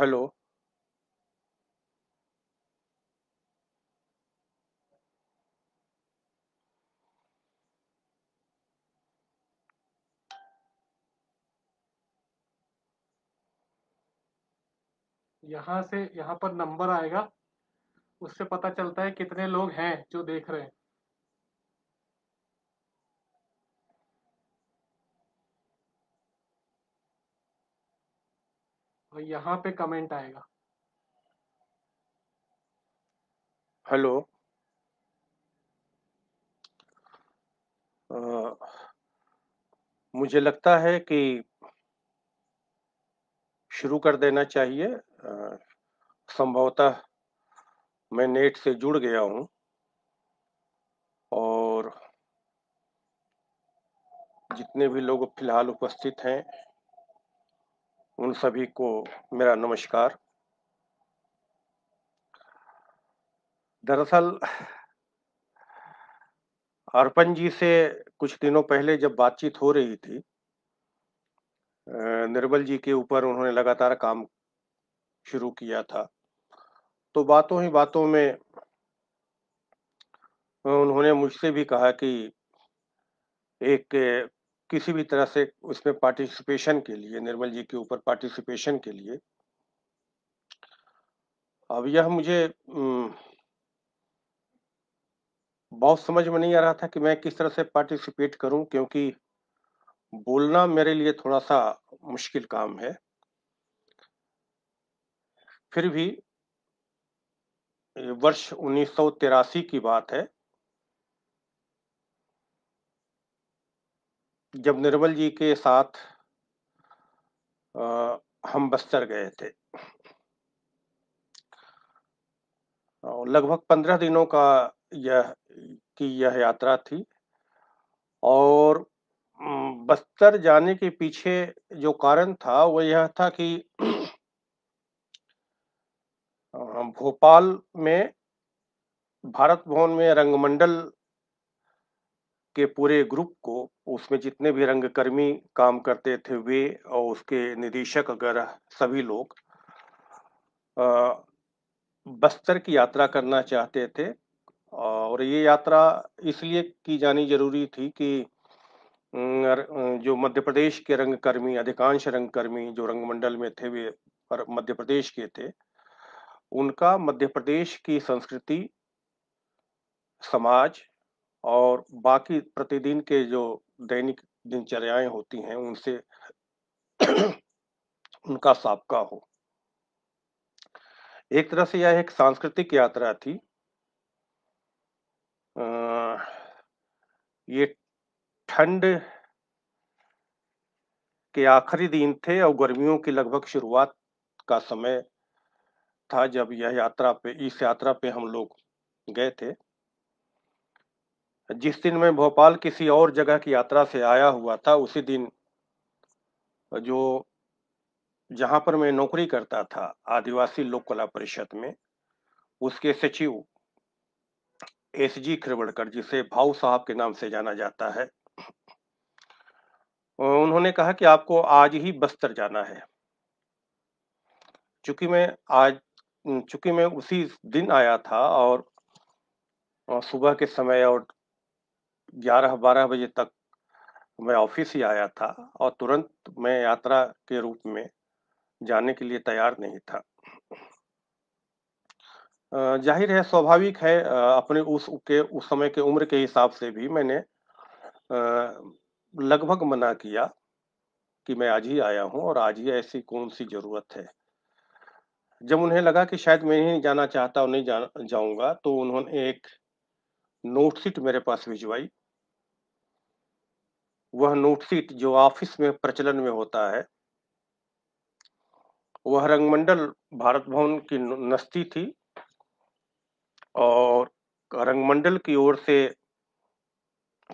Hello यहां से यहां पर नंबर आएगा उससे पता चलता है कितने लोग हैं जो देख रहे हैं और यहाँ पे कमेंट आएगा हेलो मुझे लगता है कि शुरू कर देना चाहिए संभवतः मैं नेट से जुड़ गया हूँ और जितने भी लोग फिलहाल उपस्थित हैं उन सभी को मेरा नमस्कार दरअसल अर्पण जी से कुछ दिनों पहले जब बातचीत हो रही थी निर्बल जी के ऊपर उन्होंने लगातार काम शुरू किया था तो बातों ही बातों में उन्होंने मुझसे भी कहा कि एक किसी भी तरह से उसमें पार्टिसिपेशन के लिए निर्मल जी के ऊपर पार्टिसिपेशन के लिए अब यह मुझे बहुत समझ में नहीं आ रहा था कि मैं किस तरह से पार्टिसिपेट करूं क्योंकि बोलना मेरे लिए थोड़ा सा मुश्किल काम है फिर भी वर्ष उन्नीस की बात है जब निर्मल जी के साथ आ, हम बस्तर गए थे लगभग पंद्रह दिनों का यह की यह यात्रा थी और बस्तर जाने के पीछे जो कारण था वो यह था कि भोपाल में भारत भवन में रंगमंडल के पूरे ग्रुप को उसमें जितने भी रंगकर्मी काम करते थे वे और उसके निदेशक अगर सभी लोग बस्तर की यात्रा करना चाहते थे और ये यात्रा इसलिए की जानी जरूरी थी कि जो मध्य प्रदेश के रंगकर्मी अधिकांश रंगकर्मी जो रंगमंडल में थे वे पर मध्य प्रदेश के थे उनका मध्य प्रदेश की संस्कृति समाज और बाकी प्रतिदिन के जो दैनिक दिनचर्याएं होती हैं उनसे उनका सबका हो एक तरह से यह एक सांस्कृतिक यात्रा थी आ, ये ठंड के आखिरी दिन थे और गर्मियों की लगभग शुरुआत का समय था जब यह यात्रा पे इस यात्रा पे हम लोग गए थे जिस दिन मैं भोपाल किसी और जगह की यात्रा से आया हुआ था उसी दिन जो जहां पर मैं नौकरी करता था आदिवासी लोक कला परिषद में उसके सचिव एस जी खिरवड़कर जिसे भाऊ साहब के नाम से जाना जाता है उन्होंने कहा कि आपको आज ही बस्तर जाना है चूंकि मैं आज चूंकि मैं उसी दिन आया था और सुबह के समय और ग्यारह बारह बजे तक मैं ऑफिस ही आया था और तुरंत मैं यात्रा के रूप में जाने के लिए तैयार नहीं था जाहिर है स्वाभाविक है अपने उस के उस समय के उम्र के हिसाब से भी मैंने लगभग मना किया कि मैं आज ही आया हूँ और आज ही ऐसी कौन सी जरूरत है जब उन्हें लगा कि शायद मैं नहीं जाना चाहता और नहीं जा, जाऊंगा तो उन्होंने एक नोट सीट मेरे पास भिजवाई वह नोटशीट जो ऑफिस में प्रचलन में होता है वह रंगमंडल भारत भवन की नस्ती थी और रंगमंडल की ओर से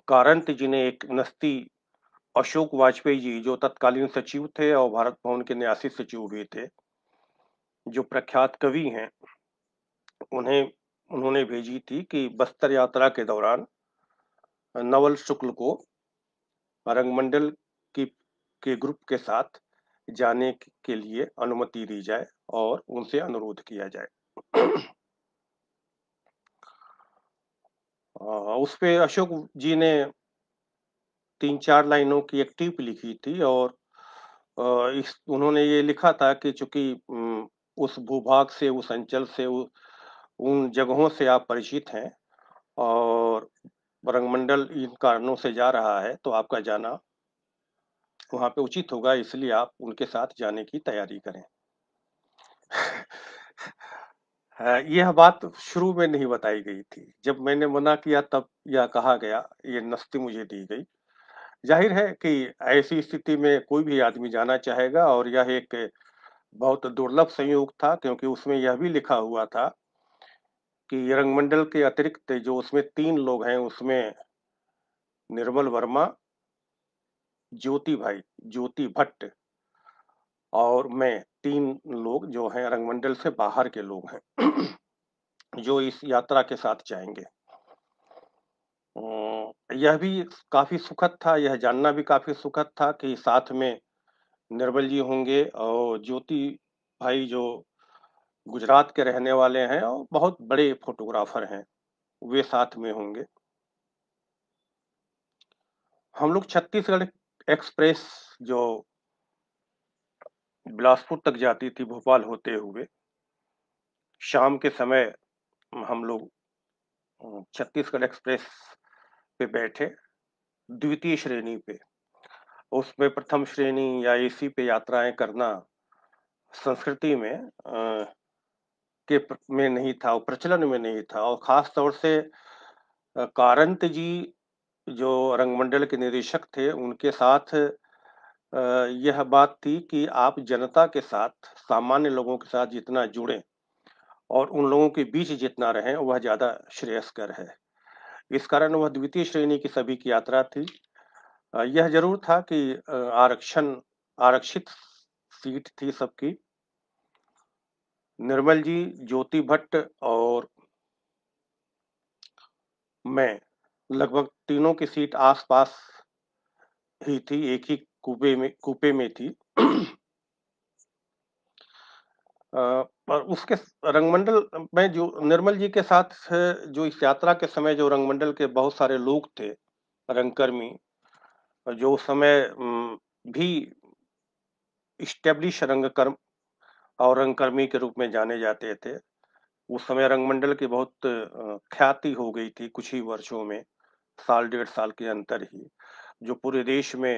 कारंत जी ने एक नस्ती अशोक वाजपेयी जी जो तत्कालीन सचिव थे और भारत भवन के न्यासी सचिव भी थे जो प्रख्यात कवि हैं उन्हें उन्होंने भेजी थी कि बस्तर यात्रा के दौरान नवल शुक्ल को रंगमंडल की के ग्रुप के साथ जाने के लिए अनुमति दी जाए और उनसे अनुरोध किया जाए उस पर अशोक जी ने तीन चार लाइनों की एक टिप लिखी थी और इस उन्होंने ये लिखा था कि चूंकि उस भूभाग से उस अंचल से उन जगहों से आप परिचित हैं और वरंगमंडल इन कारणों से जा रहा है तो आपका जाना वहाँ पे उचित होगा इसलिए आप उनके साथ जाने की तैयारी करें हाँ, यह बात शुरू में नहीं बताई गई थी जब मैंने मना किया तब यह कहा गया ये नस्ती मुझे दी गई जाहिर है कि ऐसी स्थिति में कोई भी आदमी जाना चाहेगा और यह एक बहुत दुर्लभ संयोग था क्योंकि उसमें यह भी लिखा हुआ था कि रंगमंडल के अतिरिक्त जो उसमें तीन लोग हैं उसमें निर्मल वर्मा ज्योति भाई ज्योति भट्ट और मैं तीन लोग जो हैं रंगमंडल से बाहर के लोग हैं जो इस यात्रा के साथ जाएंगे यह भी काफ़ी सुखद था यह जानना भी काफ़ी सुखद था कि साथ में निर्मल जी होंगे और ज्योति भाई जो गुजरात के रहने वाले हैं और बहुत बड़े फोटोग्राफर हैं वे साथ में होंगे हम लोग छत्तीसगढ़ एक्सप्रेस जो बिलासपुर तक जाती थी भोपाल होते हुए शाम के समय हम लोग छत्तीसगढ़ एक्सप्रेस पे बैठे द्वितीय श्रेणी पे उसमें प्रथम श्रेणी या एसी पे यात्राएं करना संस्कृति में के में नहीं था प्रचलन में नहीं था और ख़ास तौर से कारंत जी जो रंगमंडल के निदेशक थे उनके साथ यह बात थी कि आप जनता के साथ सामान्य लोगों के साथ जितना जुड़े और उन लोगों के बीच जितना रहें वह ज़्यादा श्रेयस्कर है इस कारण वह द्वितीय श्रेणी की सभी की यात्रा थी यह जरूर था कि आरक्षण आरक्षित सीट थी सबकी निर्मल जी ज्योति भट्ट और मैं लगभग तीनों की सीट आसपास ही थी एक ही कूपे में कूपे में थी पर उसके रंगमंडल में जो निर्मल जी के साथ जो इस यात्रा के समय जो रंगमंडल के बहुत सारे लोग थे रंगकर्मी जो उस समय भी इस्टेब्लिश रंगकर्म और रंगकर्मी के रूप में जाने जाते थे उस समय रंगमंडल की बहुत ख्याति हो गई थी कुछ ही वर्षों में साल डेढ़ साल के अंतर ही जो पूरे देश में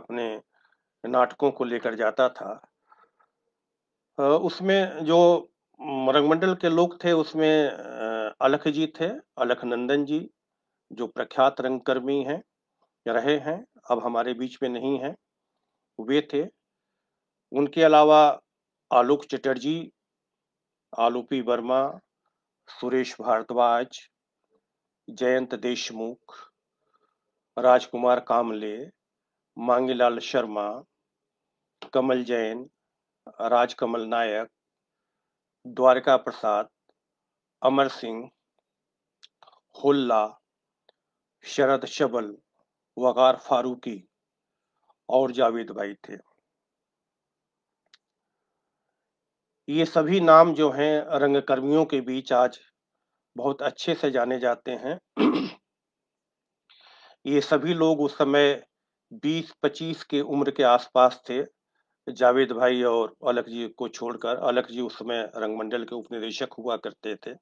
अपने नाटकों को लेकर जाता था उसमें जो रंगमंडल के लोग थे उसमें अलख जी थे अलख नंदन जी जो प्रख्यात रंगकर्मी हैं रहे हैं अब हमारे बीच में नहीं हैं वे थे उनके अलावा आलोक चटर्जी आलोपी वर्मा सुरेश भारद्वाज जयंत देशमुख राजकुमार कामले मांगीलाल शर्मा कमल जैन राजकमल नायक द्वारका प्रसाद अमर सिंह होल्ला शरद शबल वकार फारूकी और जावेद भाई थे ये सभी नाम जो हैं रंगकर्मियों के बीच आज बहुत अच्छे से जाने जाते हैं ये सभी लोग उस समय 20-25 के उम्र के आसपास थे जावेद भाई और अलख जी को छोड़कर अलख जी उस समय रंगमंडल के उपनिदेशक हुआ करते थे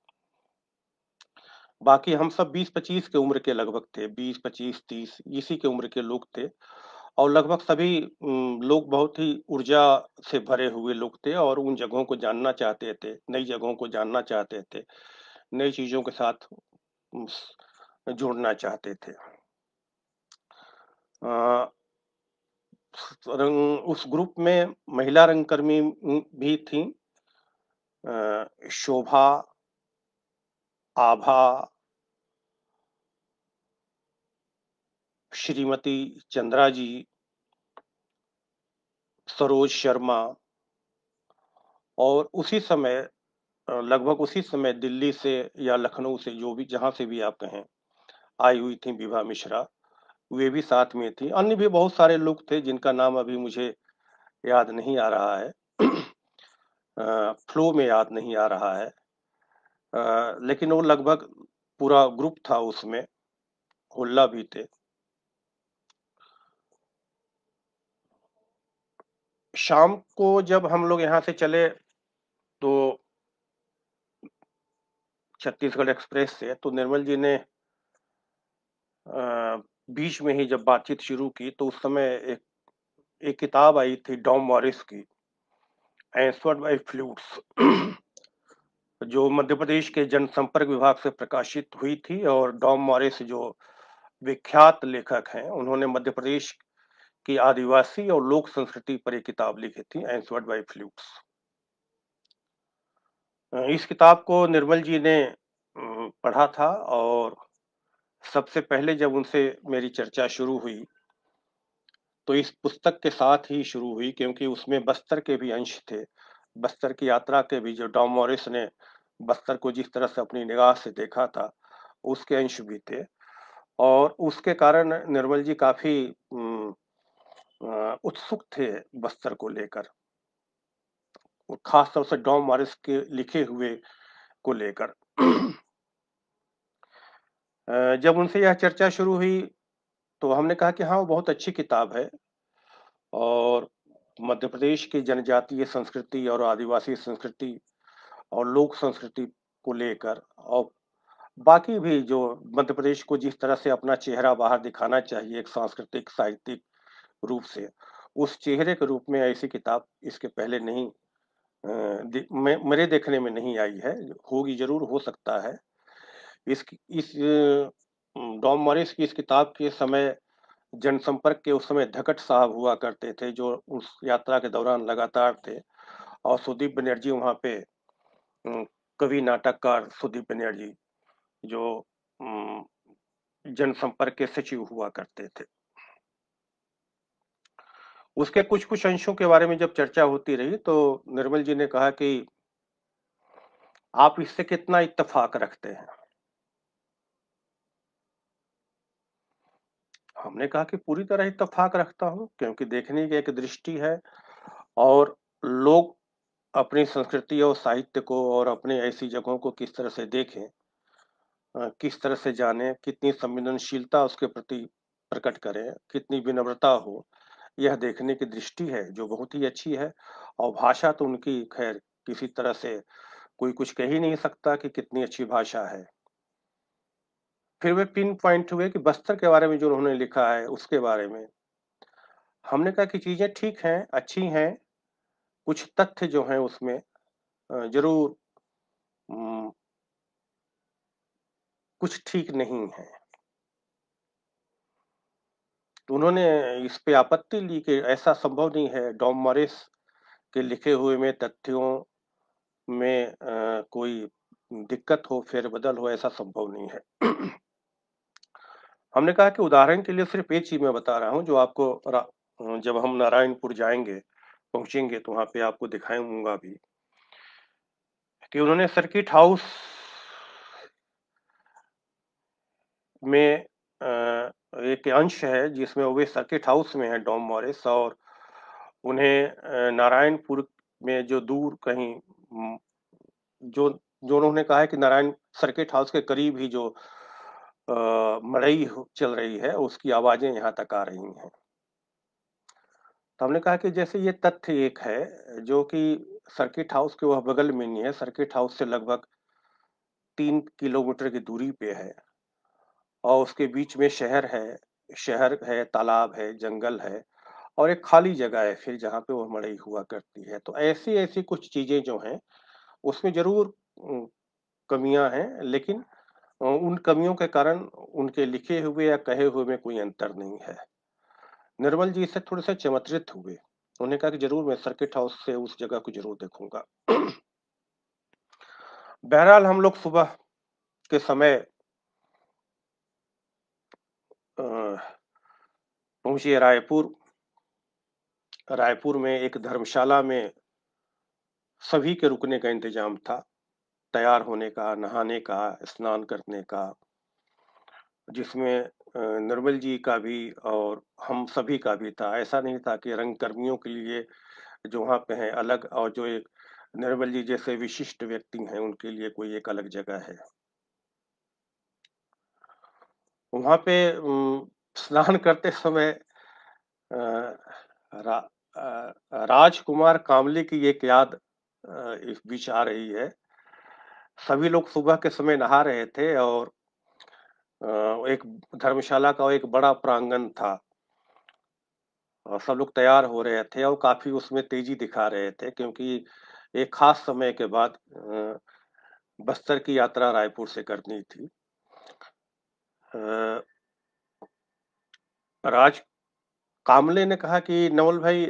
बाकी हम सब 20-25 के उम्र के लगभग थे 20-25-30 इसी के उम्र के लोग थे और लगभग सभी लोग बहुत ही ऊर्जा से भरे हुए लोग थे और उन जगहों को जानना चाहते थे, नई जगहों को जानना चाहते थे, नई चीज़ों के साथ जोड़ना जुड़ना चाहते थे। अ, रंग उस ग्रुप में महिला रंगकर्मी भी थी अ, शोभा, आभा श्रीमती चंद्रा जी सरोज शर्मा और उसी समय लगभग उसी समय दिल्ली से या लखनऊ से जो भी जहां से भी आप कहें आई हुई थी विभा मिश्रा वे भी साथ में थी अन्य भी बहुत सारे लोग थे जिनका नाम अभी मुझे याद नहीं आ रहा है फ्लो में याद नहीं आ रहा है आ, लेकिन वो लगभग पूरा ग्रुप था उसमें होल्ला भी थे शाम को जब हम लोग यहाँ से चले तो छत्तीसगढ़ एक्सप्रेस से तो निर्मल जी ने बीच में ही जब बातचीत शुरू की तो उस समय एक एक किताब आई थी डॉम मॉरिस की एंसवर्ड बाय फ्लूट्स जो मध्य प्रदेश के जनसंपर्क विभाग से प्रकाशित हुई थी और डॉम मॉरिस जो विख्यात लेखक हैं उन्होंने मध्य प्रदेश की आदिवासी और लोक संस्कृति पर एक किताब लिखी थी एंसवर्ड बाई फ्लूट्स इस किताब को निर्मल जी ने पढ़ा था और सबसे पहले जब उनसे मेरी चर्चा शुरू हुई तो इस पुस्तक के साथ ही शुरू हुई क्योंकि उसमें बस्तर के भी अंश थे बस्तर की यात्रा के भी जो डॉम मॉरिस ने बस्तर को जिस तरह से अपनी निगाह से देखा था उसके अंश भी थे और उसके कारण निर्मल जी काफ़ी उत्सुक थे बस्तर को लेकर और खासतौर से डॉम मारिस के लिखे हुए को लेकर जब उनसे यह चर्चा शुरू हुई तो हमने कहा कि हाँ वो बहुत अच्छी किताब है और मध्य प्रदेश की जनजातीय संस्कृति और आदिवासी संस्कृति और लोक संस्कृति को लेकर और बाकी भी जो मध्य प्रदेश को जिस तरह से अपना चेहरा बाहर दिखाना चाहिए एक सांस्कृतिक साहित्यिक रूप से उस चेहरे के रूप में ऐसी किताब इसके पहले नहीं दे, मेरे देखने में नहीं आई है होगी जरूर हो सकता है इस इस डॉम मॉरिस की इस किताब के समय जनसंपर्क के उस समय धकट साहब हुआ करते थे जो उस यात्रा के दौरान लगातार थे और सुदीप बनर्जी वहाँ पे कवि नाटककार सुदीप बनर्जी जो जनसंपर्क के सचिव हुआ करते थे उसके कुछ कुछ अंशों के बारे में जब चर्चा होती रही तो निर्मल जी ने कहा कि आप इससे कितना इतफाक रखते हैं हमने कहा कि पूरी तरह इतफाक रखता हूं क्योंकि देखने की एक दृष्टि है और लोग अपनी संस्कृति और साहित्य को और अपने ऐसी जगहों को किस तरह से देखें किस तरह से जाने कितनी संवेदनशीलता उसके प्रति प्रकट करें कितनी विनम्रता हो यह देखने की दृष्टि है जो बहुत ही अच्छी है और भाषा तो उनकी खैर किसी तरह से कोई कुछ कह ही नहीं सकता कि कितनी अच्छी भाषा है फिर वे पिन पॉइंट हुए कि बस्तर के बारे में जो उन्होंने लिखा है उसके बारे में हमने कहा कि चीज़ें ठीक हैं अच्छी हैं कुछ तथ्य जो हैं उसमें जरूर कुछ ठीक नहीं है तो उन्होंने इस पे आपत्ति ली कि ऐसा संभव नहीं है डॉम मॉरिस के लिखे हुए में तथ्यों में आ, कोई दिक्कत हो फेरबदल हो ऐसा संभव नहीं है हमने कहा कि उदाहरण के लिए सिर्फ एक चीज मैं बता रहा हूँ जो आपको जब हम नारायणपुर जाएंगे पहुंचेंगे तो वहां पे आपको दिखाऊंगा भी कि उन्होंने सर्किट हाउस में एक अंश है जिसमें वे सर्किट हाउस में है डॉम मॉरिस और उन्हें नारायणपुर में जो दूर कहीं जो जो उन्होंने कहा है कि नारायण सर्किट हाउस के करीब ही जो मड़ई चल रही है उसकी आवाजें यहाँ तक आ रही हैं तो हमने कहा कि जैसे ये तथ्य एक है जो कि सर्किट हाउस के वह बगल में नहीं है सर्किट हाउस से लगभग तीन किलोमीटर की दूरी पे है और उसके बीच में शहर है शहर है तालाब है जंगल है और एक खाली जगह है फिर जहाँ पे वो मड़ई हुआ करती है तो ऐसी ऐसी कुछ चीज़ें जो हैं उसमें ज़रूर कमियां हैं लेकिन उन कमियों के कारण उनके लिखे हुए या कहे हुए में कोई अंतर नहीं है निर्मल जी इससे थोड़े से चमत्रित हुए उन्होंने कहा कि जरूर मैं सर्किट हाउस से उस जगह को जरूर देखूंगा बहरहाल हम लोग सुबह के समय पहुंचे रायपुर रायपुर में एक धर्मशाला में सभी के रुकने का इंतजाम था तैयार होने का नहाने का स्नान करने का जिसमें निर्मल जी का भी और हम सभी का भी था ऐसा नहीं था कि रंग कर्मियों के लिए जो वहाँ पे हैं अलग और जो एक निर्मल जी जैसे विशिष्ट व्यक्ति हैं उनके लिए कोई एक अलग जगह है वहाँ पे स्नान करते समय रा, राजकुमार कामले की एक याद इस बीच आ रही है सभी लोग सुबह के समय नहा रहे थे और एक धर्मशाला का एक बड़ा प्रांगण था और सब लोग तैयार हो रहे थे और काफी उसमें तेजी दिखा रहे थे क्योंकि एक खास समय के बाद बस्तर की यात्रा रायपुर से करनी थी राज कामले ने कहा कि नवल भाई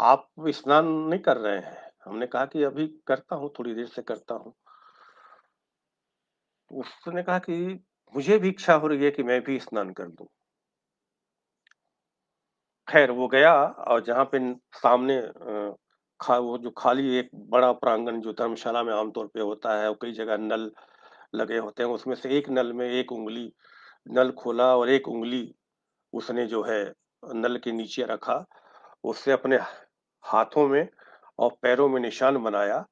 आप स्नान नहीं कर रहे हैं हमने कहा कि अभी करता हूँ थोड़ी देर से करता हूं उसने कहा कि मुझे भी इच्छा हो रही है कि मैं भी स्नान कर लू खैर वो गया और जहां पे सामने खा वो जो खाली एक बड़ा प्रांगण जो धर्मशाला में आमतौर पे होता है कई जगह नल लगे होते हैं उसमें से एक नल में एक उंगली नल खोला और एक उंगली उसने जो है नल के नीचे रखा उससे अपने हाथों में और पैरों में निशान बनाया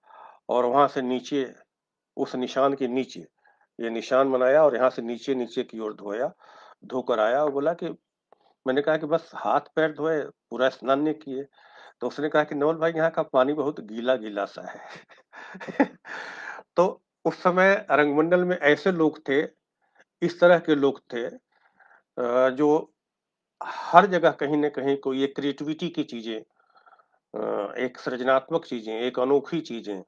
और वहां से नीचे उस निशान के नीचे ये निशान बनाया और यहाँ से नीचे नीचे की ओर धोया धोकर आया और बोला कि मैंने कहा कि बस हाथ पैर धोए पूरा स्नान नहीं किए तो उसने कहा कि नवल भाई यहाँ का पानी बहुत गीला गीला सा है तो उस समय रंगमंडल में ऐसे लोग थे इस तरह के लोग थे जो हर जगह कहीं ना कहीं कोई एक क्रिएटिविटी की चीजें एक सृजनात्मक चीजें एक अनोखी चीजें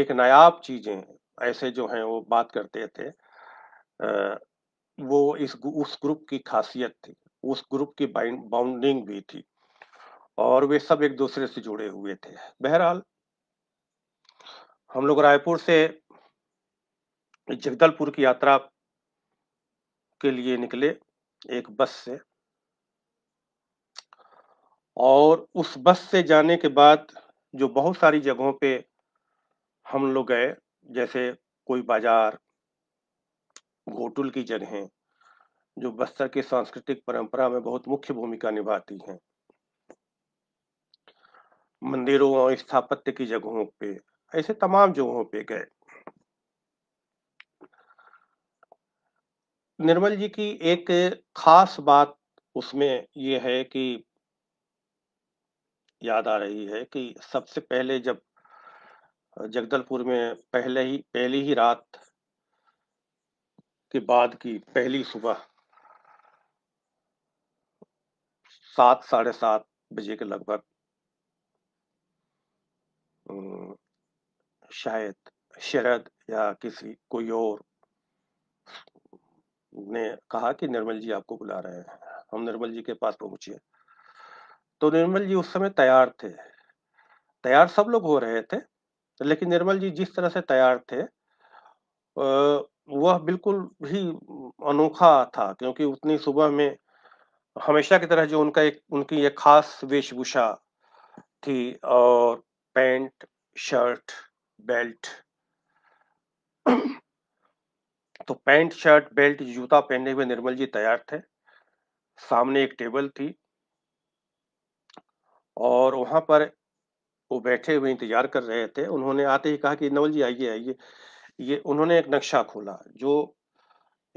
एक नायाब चीजें ऐसे जो हैं वो बात करते थे वो इस उस ग्रुप की खासियत थी उस ग्रुप की बाउंडिंग भी थी और वे सब एक दूसरे से जुड़े हुए थे बहरहाल हम लोग रायपुर से जगदलपुर की यात्रा के लिए निकले एक बस से और उस बस से जाने के बाद जो बहुत सारी जगहों पे हम लोग गए जैसे कोई बाजार घोटुल की जगहें जो बस्तर की सांस्कृतिक परंपरा में बहुत मुख्य भूमिका निभाती हैं मंदिरों और स्थापत्य की जगहों पे ऐसे तमाम जगहों पे गए निर्मल जी की एक खास बात उसमें ये है कि याद आ रही है कि सबसे पहले जब जगदलपुर में पहले ही पहली ही रात के बाद की पहली सुबह सात साढ़े सात बजे के लगभग शायद शरद या किसी कोई और ने कहा कि निर्मल जी आपको बुला रहे हैं हम निर्मल जी के पास पहुंचे तो निर्मल जी उस समय तैयार थे तैयार सब लोग हो रहे थे लेकिन निर्मल जी जिस तरह से तैयार थे वह बिल्कुल भी अनोखा था क्योंकि उतनी सुबह में हमेशा की तरह जो उनका एक उनकी एक खास वेशभूषा थी और पैंट शर्ट बेल्ट तो पैंट शर्ट बेल्ट जूता पहने हुए निर्मल जी तैयार थे सामने एक टेबल थी और वहाँ पर वो बैठे हुए इंतजार कर रहे थे उन्होंने आते ही कहा कि नवल जी आइए आइए ये उन्होंने एक नक्शा खोला जो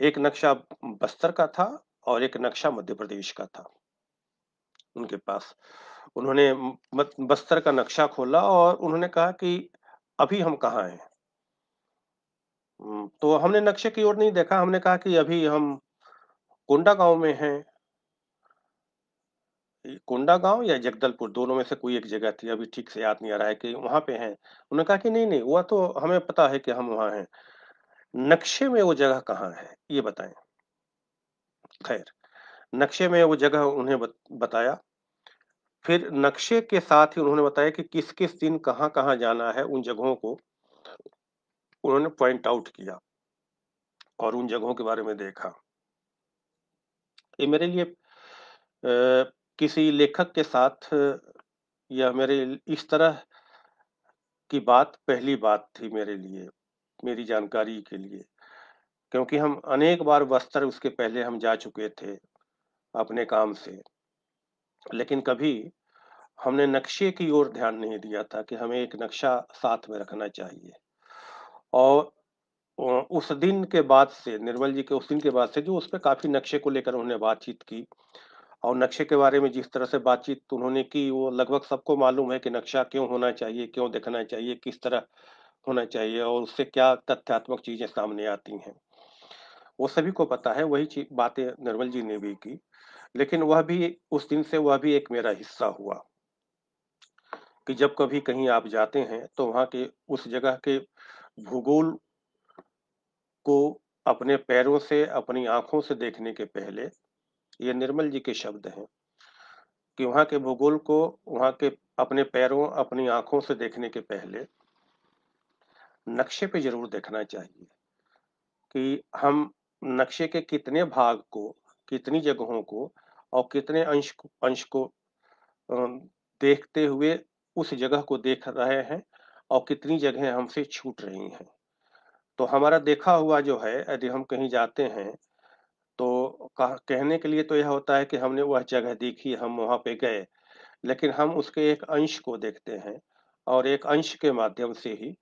एक नक्शा बस्तर का था और एक नक्शा मध्य प्रदेश का था उनके पास उन्होंने बस्तर का नक्शा खोला और उन्होंने कहा कि अभी हम कहाँ हैं तो हमने नक्शे की ओर नहीं देखा हमने कहा कि अभी हम कोंडा गांव में हैं कोंडा गांव या जगदलपुर दोनों में से कोई एक जगह थी, अभी ठीक से याद नहीं आ रहा है कि वहां पे हैं। उन्होंने कहा कि नहीं-नहीं वह तो हमें पता है कि हम वहां हैं। नक्शे में वो जगह कहाँ है? ये बताएं ख़ैर, नक्शे में वो जगह उन्हें बत बताया। फिर नक्शे के साथ ही उन्होंने बताया कि किस-किस दिन कहाँ-कहाँ जाना है उन जगहों को उन्होंने पॉइंट आउट किया। और उन जगहों के बारे में देखा। ये मेरे लिए अ किसी लेखक के साथ या मेरे इस तरह की बात पहली बात थी मेरे लिए मेरी जानकारी के लिए क्योंकि हम अनेक बार बस्तर उसके पहले हम जा चुके थे अपने काम से लेकिन कभी हमने नक्शे की ओर ध्यान नहीं दिया था कि हमें एक नक्शा साथ में रखना चाहिए और उस दिन के बाद से निर्मल जी के उस दिन के बाद से जो उस पर काफ़ी नक्शे को लेकर उन्होंने बातचीत की और नक्शे के बारे में जिस तरह से बातचीत उन्होंने की वो लगभग सबको मालूम है कि नक्शा क्यों होना चाहिए क्यों देखना चाहिए किस तरह होना चाहिए और उससे क्या तथ्यात्मक चीजें सामने आती हैं वो सभी को पता है वही बातें निर्मल जी ने भी की लेकिन वह भी उस दिन से वह भी एक मेरा हिस्सा हुआ कि जब कभी कहीं आप जाते हैं तो वहां के उस जगह के भूगोल को अपने पैरों से अपनी आंखों से देखने के पहले ये निर्मल जी के शब्द हैं कि वहां के भूगोल को वहां के अपने पैरों अपनी आंखों से देखने के पहले नक्शे पे जरूर देखना चाहिए कि हम नक्शे के कितने भाग को कितनी जगहों को और कितने अंश को अंश को देखते हुए उस जगह को देख रहे हैं और कितनी जगह हमसे छूट रही हैं तो हमारा देखा हुआ जो है यदि हम कहीं जाते हैं तो कहने के लिए तो यह होता है कि हमने वह जगह देखी, हम वहाँ पे गए। लेकिन हम उसके एक अंश को देखते हैं और एक अंश के माध्यम से ही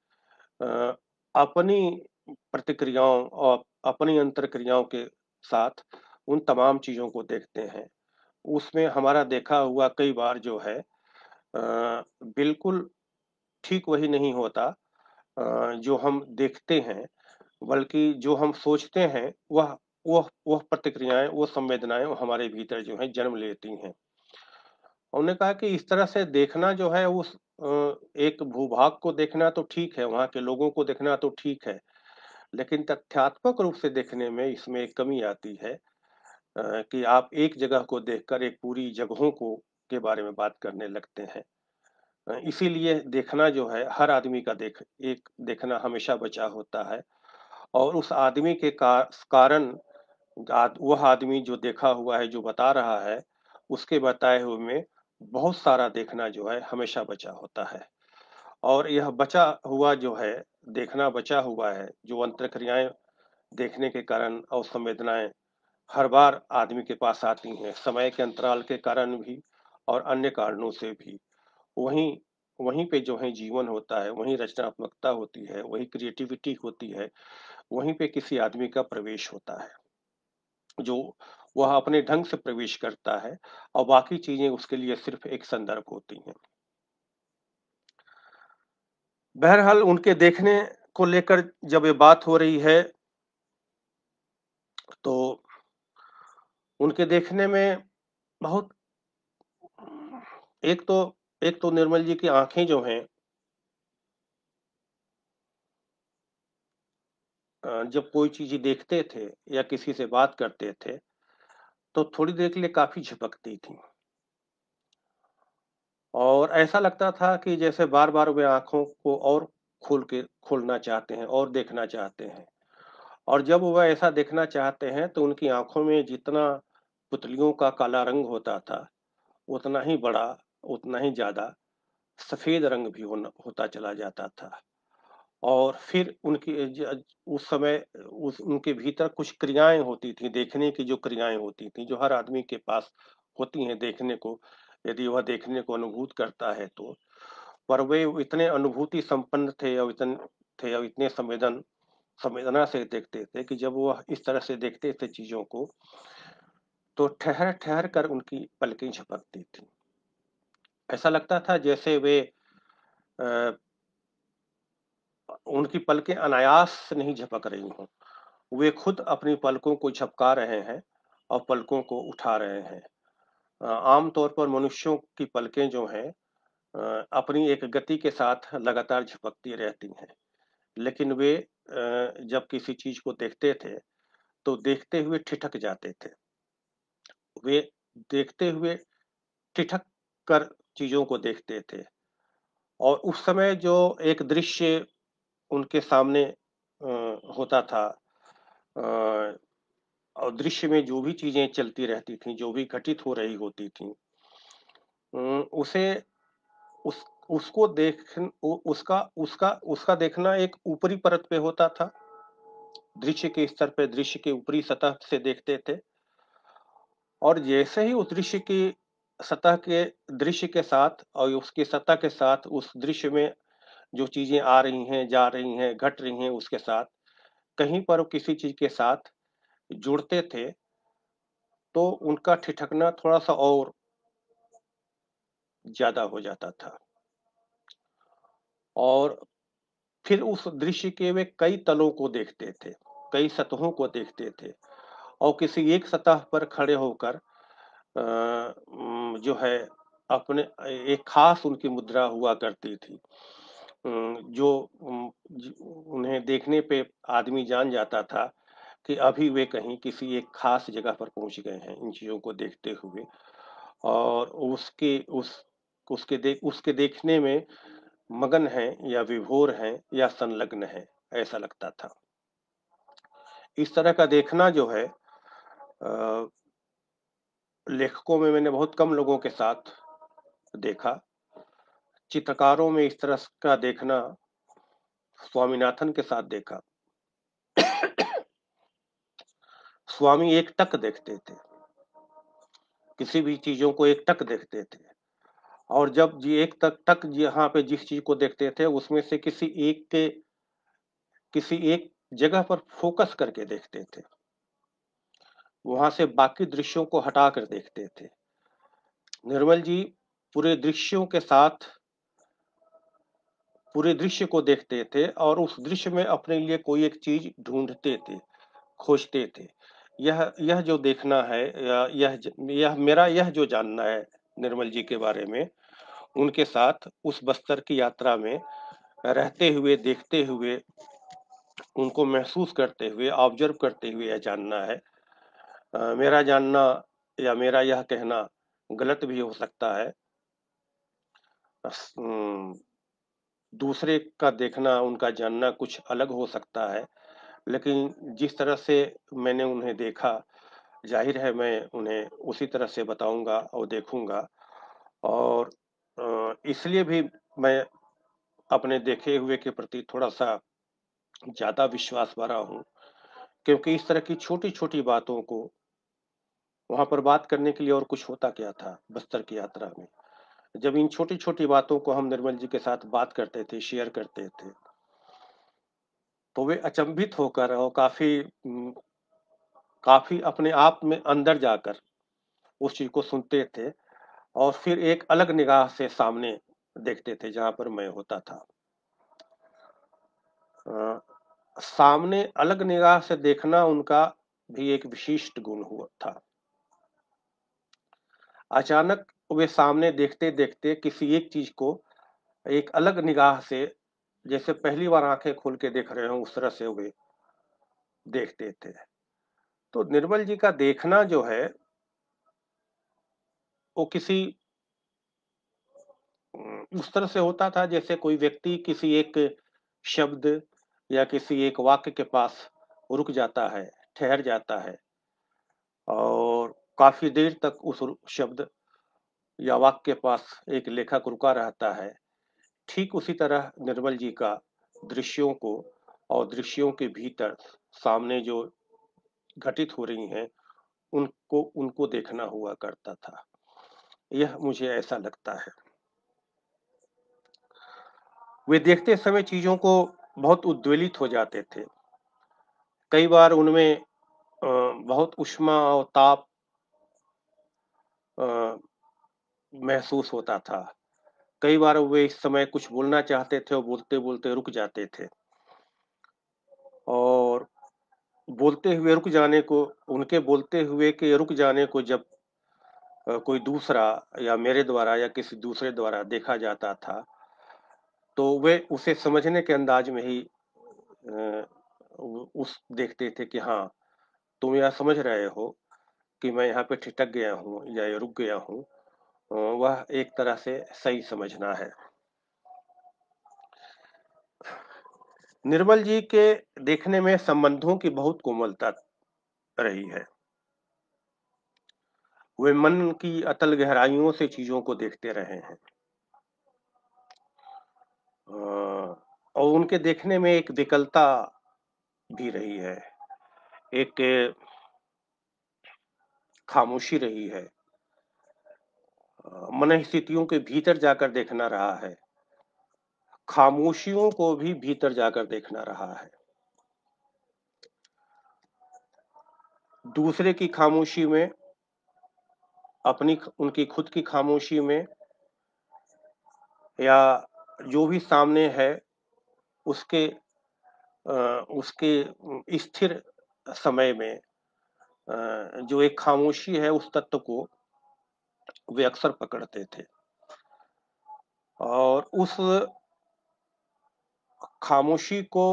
अपनी प्रतिक्रियाओं और अपनी अंतर्क्रियाओं के साथ उन तमाम चीज़ों को देखते हैं। उसमें हमारा देखा हुआ कई बार जो है अ, बिल्कुल ठीक वही नहीं होता अ, जो हम देखते हैं, बल्कि जो हम सोचते हैं वह वह वो प्रतिक्रियाएं वो संवेदनाएं हमारे भीतर जो है जन्म लेती हैं उन्होंने कहा कि इस तरह से देखना जो है उस एक भूभाग को देखना तो ठीक है वहां के लोगों को देखना तो ठीक है लेकिन तथ्यात्मक रूप से देखने में इसमें एक कमी आती है कि आप एक जगह को देखकर एक पूरी जगहों को के बारे में बात करने लगते हैं इसीलिए देखना जो है हर आदमी का देख एक देखना हमेशा बचा होता है और उस आदमी के कारण वह आदमी जो देखा हुआ है जो बता रहा है उसके बताए हुए में बहुत सारा देखना जो है हमेशा बचा होता है और यह बचा हुआ जो है देखना बचा हुआ है जो अंतर क्रियाएं देखने के कारण और संवेदनाएं हर बार आदमी के पास आती हैं समय के अंतराल के कारण भी और अन्य कारणों से भी वहीं वहीं पे जो है जीवन होता है वहीं रचनात्मकता होती है वहीं क्रिएटिविटी होती है वहीं पे किसी आदमी का प्रवेश होता है जो वह अपने ढंग से प्रवेश करता है और बाकी चीजें उसके लिए सिर्फ एक संदर्भ होती हैं बहरहाल उनके देखने को लेकर जब ये बात हो रही है तो उनके देखने में बहुत एक तो एक तो निर्मल जी की आंखें जो हैं जब कोई चीज देखते थे या किसी से बात करते थे तो थोड़ी देर के लिए काफी झपकती थी और ऐसा लगता था कि जैसे बार बार वे आंखों को और खोल के खोलना चाहते हैं और देखना चाहते हैं और जब वह ऐसा देखना चाहते हैं तो उनकी आंखों में जितना पुतलियों का काला रंग होता था उतना ही बड़ा उतना ही ज्यादा सफेद रंग भी होना होता चला जाता था और फिर उनकी उस समय उस उनके भीतर कुछ क्रियाएं होती थी देखने की जो क्रियाएं होती थी जो हर आदमी के पास होती हैं देखने को यदि वह देखने को अनुभूत करता है तो पर वे इतने अनुभूति संपन्न थे या इतने थे या इतने संवेदन संवेदना से देखते थे कि जब वह इस तरह से देखते थे चीजों को तो ठहर ठहर कर उनकी पलकें झपकती थी ऐसा लगता था जैसे वे आ, उनकी पलकें अनायास नहीं झपक रही हों वे खुद अपनी पलकों को झपका रहे हैं और पलकों को उठा रहे हैं आमतौर पर मनुष्यों की पलकें जो हैं अपनी एक गति के साथ लगातार झपकती रहती हैं लेकिन वे जब किसी चीज को देखते थे तो देखते हुए ठिठक जाते थे वे देखते हुए ठिठक कर चीजों को देखते थे और उस समय जो एक दृश्य उनके सामने होता था और दृश्य में जो भी चीजें चलती रहती थी जो भी घटित हो रही होती थी उसे उस उसको देख उसका उसका उसका देखना एक ऊपरी परत पे होता था दृश्य के स्तर पे दृश्य के ऊपरी सतह से देखते थे और जैसे ही उस दृश्य की सतह के दृश्य के साथ और उसकी सतह के साथ उस दृश्य में जो चीज़ें आ रही हैं जा रही हैं घट रही हैं उसके साथ कहीं पर किसी चीज़ के साथ जुड़ते थे तो उनका ठिठकना थोड़ा सा और ज़्यादा हो जाता था और फिर उस दृश्य के वे कई तलों को देखते थे कई सतहों को देखते थे और किसी एक सतह पर खड़े होकर जो है अपने एक खास उनकी मुद्रा हुआ करती थी जो उन्हें देखने पे आदमी जान जाता था कि अभी वे कहीं किसी एक खास जगह पर पहुंच गए हैं इन चीज़ों को देखते हुए और उसके उस उसके देख उसके देखने में मगन हैं या विभोर हैं या संलग्न हैं ऐसा लगता था इस तरह का देखना जो है लेखकों में मैंने बहुत कम लोगों के साथ देखा चित्रकारों में इस तरह का देखना स्वामीनाथन के साथ देखा स्वामी एक तक देखते थे किसी भी चीजों को एक तक देखते थे और जब जी एक तक तक यहाँ पे जिस चीज को देखते थे उसमें से किसी एक के किसी एक जगह पर फोकस करके देखते थे वहां से बाकी दृश्यों को हटा कर देखते थे निर्मल जी पूरे दृश्यों के साथ पूरे दृश्य को देखते थे और उस दृश्य में अपने लिए कोई एक चीज ढूंढते थे खोजते थे यह यह जो देखना है यह यह मेरा यह जो जानना है निर्मल जी के बारे में उनके साथ उस बस्तर की यात्रा में रहते हुए देखते हुए उनको महसूस करते हुए ऑब्जर्व करते हुए यह जानना है आ, मेरा जानना या मेरा यह कहना गलत भी हो सकता है दूसरे का देखना उनका जानना कुछ अलग हो सकता है लेकिन जिस तरह से मैंने उन्हें देखा जाहिर है मैं उन्हें उसी तरह से बताऊंगा और देखूंगा और इसलिए भी मैं अपने देखे हुए के प्रति थोड़ा सा ज़्यादा विश्वास भरा हूँ क्योंकि इस तरह की छोटी छोटी बातों को वहां पर बात करने के लिए और कुछ होता क्या था बस्तर की यात्रा में जब इन छोटी छोटी बातों को हम निर्मल जी के साथ बात करते थे शेयर करते थे तो वे अचंभित होकर और काफी काफी अपने आप में अंदर जाकर उस चीज को सुनते थे और फिर एक अलग निगाह से सामने देखते थे जहां पर मैं होता था आ, सामने अलग निगाह से देखना उनका भी एक विशिष्ट गुण हुआ था अचानक वे सामने देखते देखते किसी एक चीज को एक अलग निगाह से जैसे पहली बार आंखें खोल के देख रहे हो उस तरह से वे देखते थे तो निर्मल जी का देखना जो है वो किसी उस तरह से होता था जैसे कोई व्यक्ति किसी एक शब्द या किसी एक वाक्य के पास रुक जाता है ठहर जाता है और काफी देर तक उस शब्द या वाक के पास एक लेखक रुका रहता है ठीक उसी तरह निर्मल जी का दृश्यों को और दृश्यों के भीतर सामने जो घटित हो रही हैं उनको उनको देखना हुआ करता था यह मुझे ऐसा लगता है वे देखते समय चीजों को बहुत उद्वेलित हो जाते थे कई बार उनमें बहुत उष्मा और ताप महसूस होता था कई बार वे इस समय कुछ बोलना चाहते थे और बोलते बोलते रुक जाते थे और बोलते हुए रुक जाने को उनके बोलते हुए के रुक जाने को जब कोई दूसरा या मेरे द्वारा या किसी दूसरे द्वारा देखा जाता था तो वे उसे समझने के अंदाज में ही उस देखते थे कि हाँ तुम यह समझ रहे हो कि मैं यहाँ पे ठिटक गया हूँ या रुक गया हूँ तो वह एक तरह से सही समझना है निर्मल जी के देखने में संबंधों की बहुत कोमलता रही है वे मन की अतल गहराइयों से चीजों को देखते रहे हैं और उनके देखने में एक विकलता भी रही है एक खामोशी रही है मन स्थितियों के भीतर जाकर देखना रहा है खामोशियों को भी भीतर जाकर देखना रहा है दूसरे की खामोशी में अपनी उनकी खुद की खामोशी में या जो भी सामने है उसके उसके स्थिर समय में जो एक खामोशी है उस तत्व को वे अक्सर पकड़ते थे और उस खामोशी को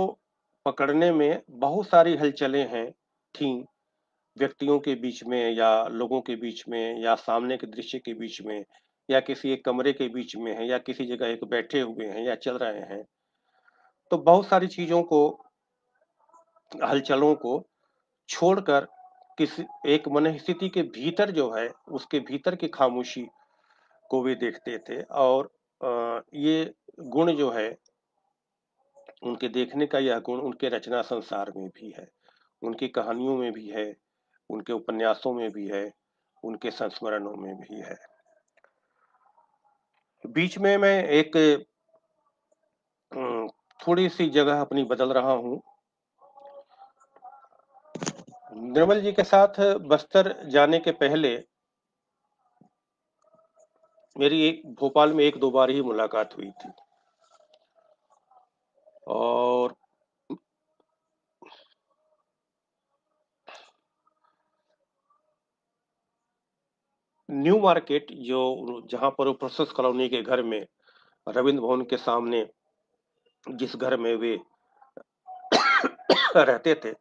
पकड़ने में बहुत सारी हलचलें हैं थी व्यक्तियों के बीच में या लोगों के बीच में या सामने के दृश्य के बीच में या किसी एक कमरे के बीच में है या किसी जगह एक बैठे हुए हैं या चल रहे हैं तो बहुत सारी चीजों को हलचलों को छोड़कर किस एक मन स्थिति के भीतर जो है उसके भीतर की खामोशी को वे देखते थे और ये गुण जो है उनके देखने का यह गुण उनके रचना संसार में भी है उनकी कहानियों में भी है उनके उपन्यासों में भी है उनके संस्मरणों में भी है बीच में मैं एक थोड़ी सी जगह अपनी बदल रहा हूं निर्मल जी के साथ बस्तर जाने के पहले मेरी एक भोपाल में एक दो बार ही मुलाकात हुई थी और न्यू मार्केट जो जहां पर प्रोसेस कॉलोनी के घर में रविंद्र भवन के सामने जिस घर में वे रहते थे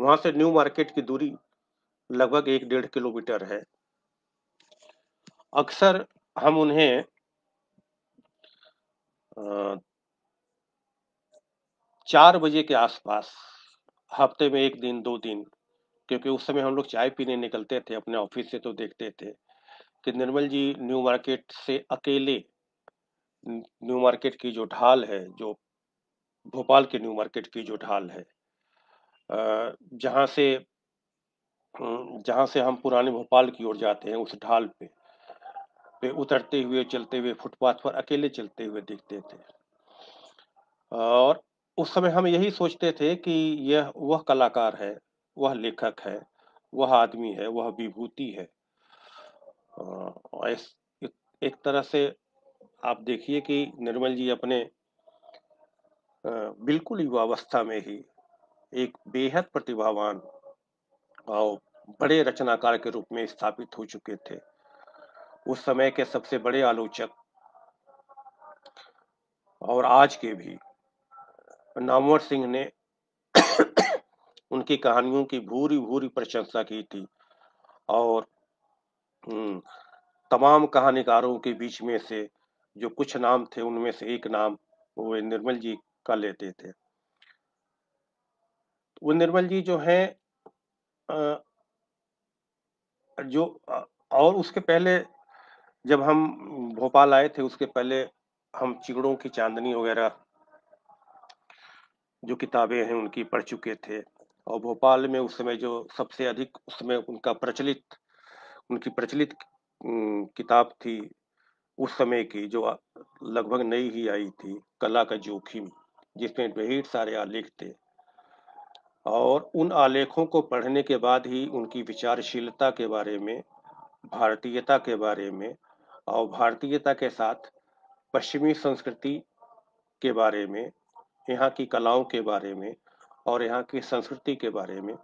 वहां से न्यू मार्केट की दूरी लगभग एक डेढ़ किलोमीटर है अक्सर हम उन्हें चार बजे के आसपास हफ्ते में एक दिन दो दिन क्योंकि उस समय हम लोग चाय पीने निकलते थे अपने ऑफिस से तो देखते थे कि निर्मल जी न्यू मार्केट से अकेले न्यू मार्केट की जो ढाल है जो भोपाल के न्यू मार्केट की जो ढाल है जहाँ से जहाँ से हम पुराने भोपाल की ओर जाते हैं उस ढाल पे पे उतरते हुए चलते हुए फुटपाथ पर अकेले चलते हुए दिखते थे और उस समय हम यही सोचते थे कि यह वह कलाकार है वह लेखक है वह आदमी है वह विभूति है इस एक तरह से आप देखिए कि निर्मल जी अपने बिल्कुल युवावस्था में ही एक बेहद प्रतिभावान और बड़े रचनाकार के रूप में स्थापित हो चुके थे उस समय के सबसे बड़े आलोचक और आज के भी नामवर सिंह ने उनकी कहानियों की भूरी भूरी प्रशंसा की थी और हम्म, तमाम कहानीकारों के बीच में से जो कुछ नाम थे उनमें से एक नाम वो निर्मल जी का लेते थे वो निर्मल जी जो हैं जो और उसके पहले जब हम भोपाल आए थे उसके पहले हम चिगड़ों की चांदनी वगैरह जो किताबें हैं उनकी पढ़ चुके थे और भोपाल में उस समय जो सबसे अधिक उस समय उनका प्रचलित उनकी प्रचलित किताब थी उस समय की जो लगभग नई ही आई थी कला का जोखिम जिसमें ढेर सारे आलेख थे और उन आलेखों को पढ़ने के बाद ही उनकी विचारशीलता के बारे में भारतीयता के बारे में और भारतीयता के साथ पश्चिमी संस्कृति के बारे में यहाँ की कलाओं के बारे में और यहाँ की संस्कृति के बारे में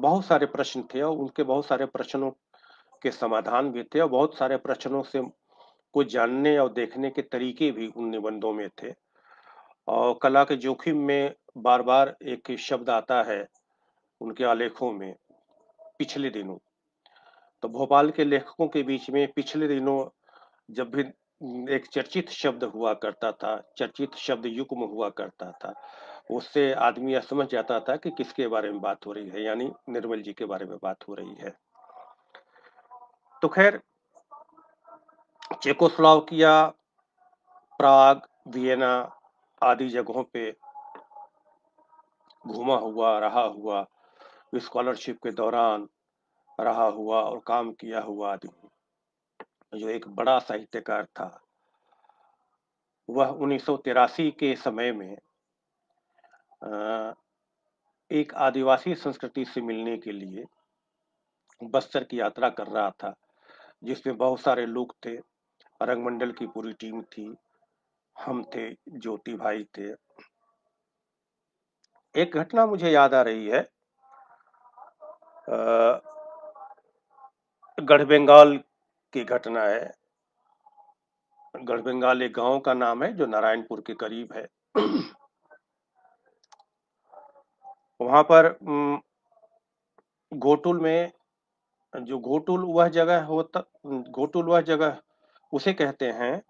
बहुत सारे प्रश्न थे और उनके बहुत सारे प्रश्नों के समाधान भी थे और बहुत सारे प्रश्नों से को जानने और देखने के तरीके भी उन निबंधों में थे और कला के जोखिम में बार बार एक शब्द आता है उनके आलेखों में पिछले दिनों तो भोपाल के लेखकों के बीच में पिछले दिनों जब भी एक चर्चित शब्द हुआ करता था चर्चित शब्द युग्म हुआ करता था उससे आदमी यह समझ जाता था कि किसके बारे में बात हो रही है यानी निर्मल जी के बारे में बात हो रही है तो खैर किया प्राग वियना आदि जगहों पे घूमा हुआ रहा हुआ स्कॉलरशिप के दौरान रहा हुआ और काम किया हुआ आदमी जो एक बड़ा साहित्यकार था वह उन्नीस के समय में एक आदिवासी संस्कृति से मिलने के लिए बस्तर की यात्रा कर रहा था जिसमें बहुत सारे लोग थे रंगमंडल की पूरी टीम थी हम थे ज्योति भाई थे एक घटना मुझे याद आ रही है गढ़ बंगाल की घटना है गढ़ बंगाल एक गांव का नाम है जो नारायणपुर के करीब है वहां पर घोटुल में जो घोटुल वह जगह होता घोटुल वह जगह उसे कहते हैं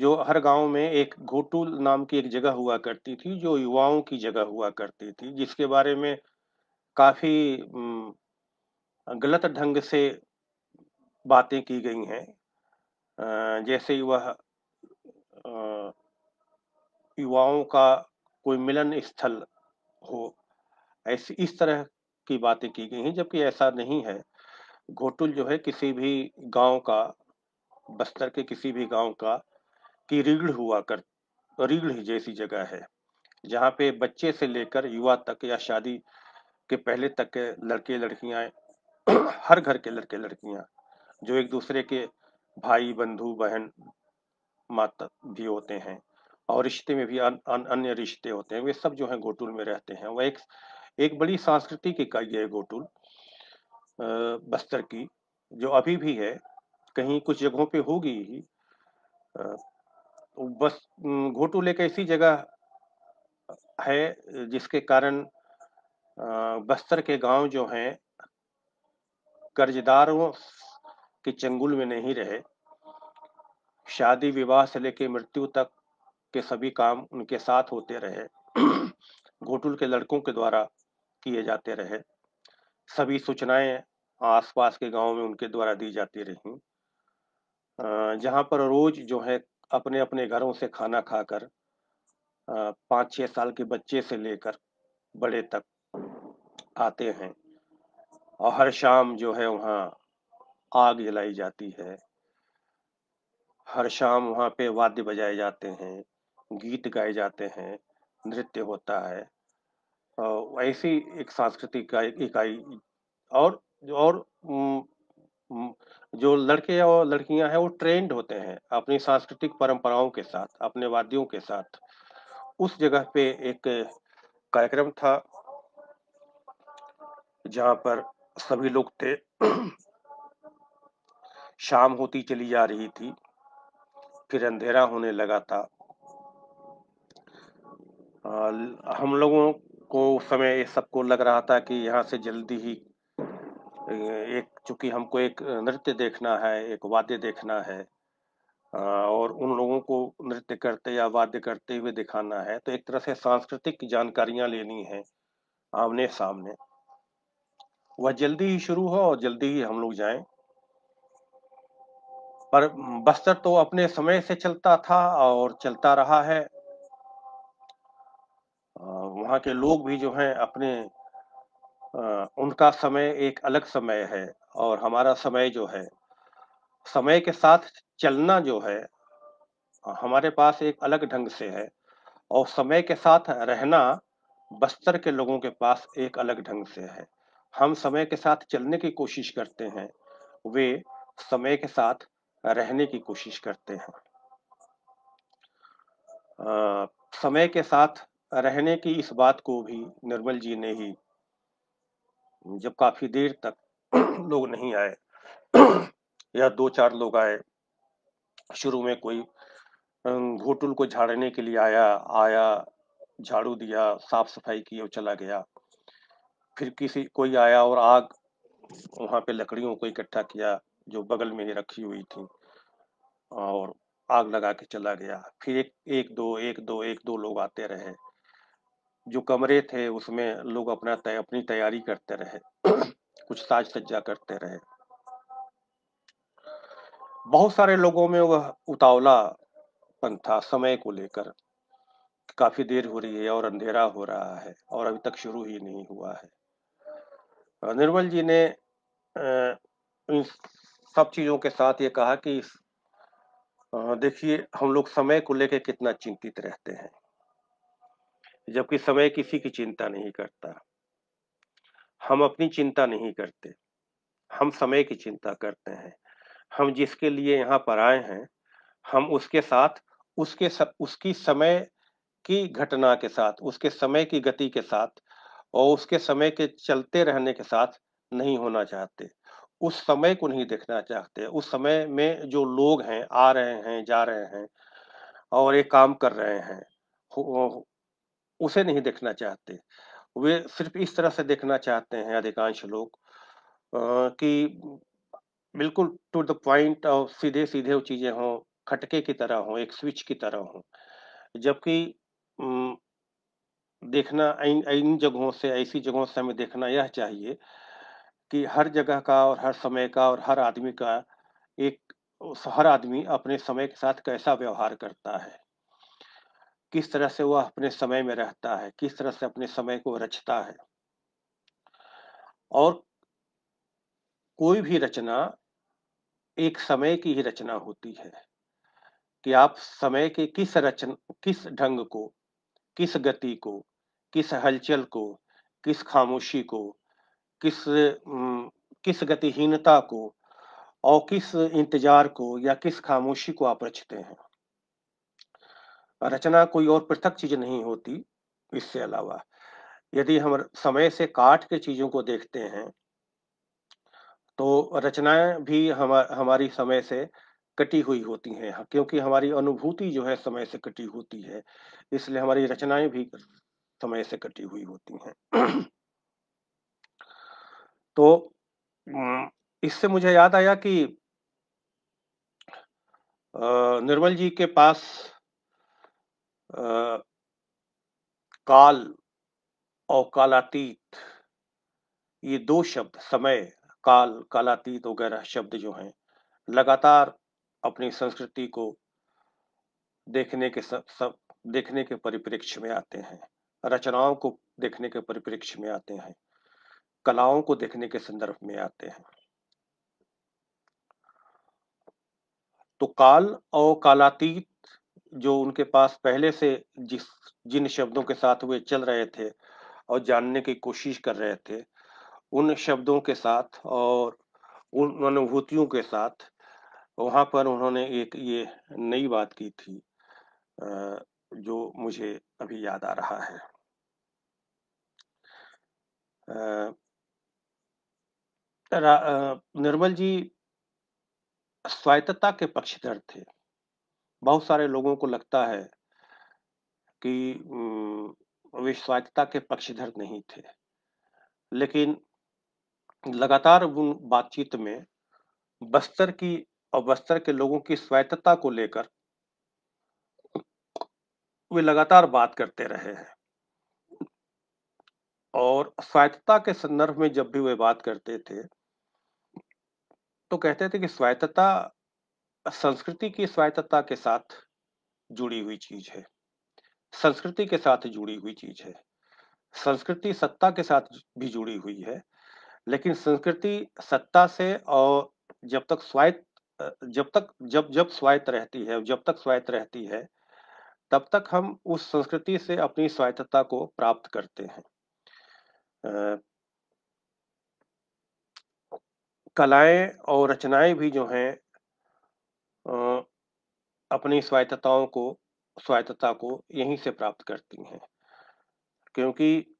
जो हर गांव में एक घोटूल नाम की एक जगह हुआ करती थी जो युवाओं की जगह हुआ करती थी जिसके बारे में काफी गलत ढंग से बातें की गई हैं जैसे वह युवाओं का कोई मिलन स्थल हो ऐसी इस तरह की बातें की गई हैं जबकि ऐसा नहीं है घोटुल जो है किसी भी गांव का बस्तर के किसी भी गांव का की रीढ़ हुआ कर रीढ़ जैसी जगह है जहाँ पे बच्चे से लेकर युवा तक या शादी के पहले तक के लड़के लड़कियां हर घर के लड़के लड़कियां जो एक दूसरे के भाई बंधु बहन माता भी होते हैं और रिश्ते में भी अन, अन, अन्य रिश्ते होते हैं वे सब जो है गोटुल में रहते हैं वह एक एक बड़ी सांस्कृतिक इकाई है गोटुल बस्तर की जो अभी भी है कहीं कुछ जगहों पे होगी ही बस घोटू लेक ऐसी जगह है जिसके कारण बस्तर के गांव जो हैं कर्जदारों के चंगुल में नहीं रहे शादी विवाह से लेकर मृत्यु तक के सभी काम उनके साथ होते रहे घोटुल के लड़कों के द्वारा किए जाते रहे सभी सूचनाएं आसपास के गांव में उनके द्वारा दी जाती रही जहां पर रोज जो है अपने अपने घरों से खाना खाकर पाँच छः साल के बच्चे से लेकर बड़े तक आते हैं और हर शाम जो है वहाँ आग जलाई जाती है हर शाम वहाँ पे वाद्य बजाए जाते हैं गीत गाए जाते हैं नृत्य होता है और ऐसी एक सांस्कृतिक इकाई और और जो लड़के और लड़कियां हैं वो ट्रेंड होते हैं अपनी सांस्कृतिक परंपराओं के साथ अपने वाद्यों के साथ उस जगह पे एक कार्यक्रम था जहां पर सभी लोग थे शाम होती चली जा रही थी फिर अंधेरा होने लगा था हम लोगों को उस समय सबको लग रहा था कि यहाँ से जल्दी ही एक चूंकि हमको एक नृत्य देखना है एक वाद्य देखना है और उन लोगों को नृत्य करते या वाद्य करते हुए दिखाना है तो एक तरह से सांस्कृतिक जानकारियां लेनी है आमने सामने वह जल्दी ही शुरू हो और जल्दी ही हम लोग जाए पर बस्तर तो अपने समय से चलता था और चलता रहा है वहां के लोग भी जो हैं अपने उनका समय एक अलग समय है और हमारा समय जो है समय के साथ चलना जो है हमारे पास एक अलग ढंग से है और समय के साथ रहना बस्तर के लोगों के पास एक अलग ढंग से है हम समय के साथ चलने की कोशिश करते हैं वे समय के साथ रहने की कोशिश करते हैं आ, समय के साथ रहने की इस बात को भी निर्मल जी ने ही जब काफी देर तक लोग नहीं आए या दो चार लोग आए शुरू में कोई अं, घोटुल को झाड़ने के लिए आया आया झाड़ू दिया साफ सफाई की और चला गया फिर किसी कोई आया और आग वहां पे लकड़ियों को इकट्ठा किया जो बगल में रखी हुई थी और आग लगा के चला गया फिर एक एक दो एक दो एक दो लोग आते रहे जो कमरे थे उसमें लोग अपना तय, अपनी तैयारी करते रहे कुछ साज सज्जा करते रहे बहुत सारे लोगों में वह उतावलापन था समय को लेकर काफी देर हो रही है और अंधेरा हो रहा है और अभी तक शुरू ही नहीं हुआ है निर्मल जी ने इन सब चीजों के साथ ये कहा कि देखिए हम लोग समय को लेकर कितना चिंतित रहते हैं जबकि समय किसी की चिंता नहीं करता हम अपनी चिंता नहीं करते हम समय की चिंता करते हैं हम जिसके लिए यहाँ पर आए हैं हम उसके साथ उसके स, उसकी समय की घटना के साथ उसके समय की गति के साथ और उसके समय के चलते रहने के साथ नहीं होना चाहते उस समय को नहीं देखना चाहते उस समय में जो लोग हैं आ रहे हैं जा रहे हैं और ये काम कर रहे हैं उसे नहीं देखना चाहते वे सिर्फ इस तरह से देखना चाहते हैं अधिकांश लोग कि बिल्कुल टू द पॉइंट और सीधे सीधे वो चीज़ें हों खटके की तरह हों एक स्विच की तरह हों जबकि देखना इन इन जगहों से ऐसी जगहों से हमें देखना यह चाहिए कि हर जगह का और हर समय का और हर आदमी का एक हर आदमी अपने समय के साथ कैसा व्यवहार करता है किस तरह से वह अपने समय में रहता है किस तरह से अपने समय को रचता है और कोई भी रचना एक समय की ही रचना होती है कि आप समय के किस रचन किस ढंग को किस गति को किस हलचल को किस खामोशी को किस किस गतिहीनता को और किस इंतजार को या किस खामोशी को आप रचते हैं रचना कोई और पृथक चीज नहीं होती इससे अलावा यदि हम समय से काट के चीजों को देखते हैं तो रचनाएं भी हम हमारी समय से कटी हुई होती हैं हाँ, क्योंकि हमारी अनुभूति जो है समय से कटी होती है इसलिए हमारी रचनाएं भी समय से कटी हुई होती हैं तो इससे मुझे याद आया कि निर्मल जी के पास आ, काल और कालातीत ये दो शब्द समय काल कालातीत वगैरह शब्द जो हैं लगातार अपनी संस्कृति को देखने के सब सब देखने के परिप्रेक्ष्य में आते हैं रचनाओं को देखने के परिप्रेक्ष्य में आते हैं कलाओं को देखने के संदर्भ में आते हैं तो काल और कालातीत जो उनके पास पहले से जिस जिन शब्दों के साथ वे चल रहे थे और जानने की कोशिश कर रहे थे उन शब्दों के साथ और उन अनुभूतियों के साथ वहाँ पर उन्होंने एक ये नई बात की थी जो मुझे अभी याद आ रहा है निर्मल जी स्वायत्तता के पक्षधर थे बहुत सारे लोगों को लगता है कि वे स्वायत्तता के पक्षधर नहीं थे लेकिन लगातार उन बातचीत में बस्तर की और बस्तर के लोगों की स्वायत्तता को लेकर वे लगातार बात करते रहे हैं और स्वायत्तता के संदर्भ में जब भी वे बात करते थे तो कहते थे कि स्वायत्तता संस्कृति की स्वायत्तता के साथ जुड़ी हुई चीज है संस्कृति के साथ जुड़ी हुई चीज है संस्कृति सत्ता के साथ भी जुड़ी हुई है लेकिन संस्कृति सत्ता से और जब तक स्वायत्त जब तक जब जब स्वायत्त रहती है जब तक स्वायत्त रहती है तब तक हम उस संस्कृति से अपनी स्वायत्तता को प्राप्त करते हैं कलाएं और रचनाएं भी जो हैं अपनी स्वायत्तताओं को स्वायत्तता को यहीं से प्राप्त करती हैं क्योंकि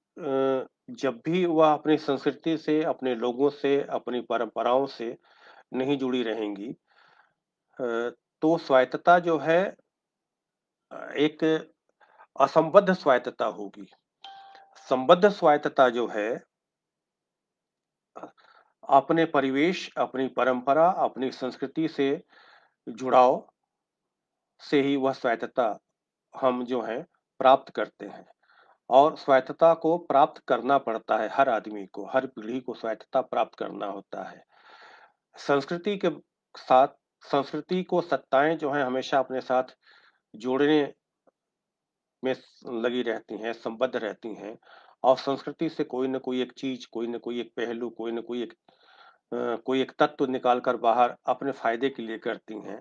जब भी वह अपनी संस्कृति से अपने लोगों से अपनी परंपराओं से नहीं जुड़ी रहेंगी तो स्वायत्तता जो है एक असंबद्ध स्वायत्तता होगी संबद्ध स्वायत्तता जो है अपने परिवेश अपनी परंपरा अपनी संस्कृति से जुड़ाव से ही वह स्वायत्तता हम जो है प्राप्त करते हैं और स्वायत्तता को प्राप्त करना पड़ता है हर आदमी को हर पीढ़ी को स्वायत्तता प्राप्त करना होता है संस्कृति के साथ संस्कृति को सत्ताएं जो है हमेशा अपने साथ जोड़ने में लगी रहती हैं संबद्ध रहती हैं और संस्कृति से कोई ना कोई एक चीज कोई ना कोई एक पहलू कोई ना कोई एक कोई एक तत्व निकाल कर बाहर अपने फायदे के लिए करती हैं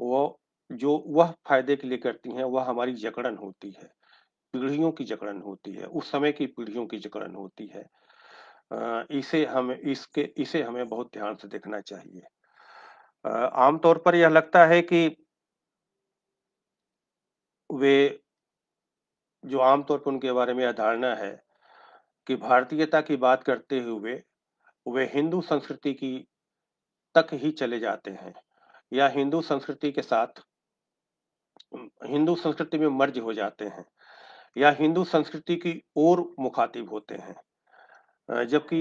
वो जो वह फायदे के लिए करती हैं वह हमारी जकड़न होती है पीढ़ियों की जकड़न होती है उस समय की पीढ़ियों की जकड़न होती है इसे हमें इसके इसे हमें बहुत ध्यान से देखना चाहिए आमतौर पर यह लगता है कि वे जो आमतौर पर उनके बारे में यह धारणा है कि भारतीयता की बात करते हुए वे हिंदू संस्कृति की तक ही चले जाते हैं या हिंदू संस्कृति के साथ हिंदू संस्कृति में मर्ज हो जाते हैं या हिंदू संस्कृति की ओर मुखातिब होते हैं जबकि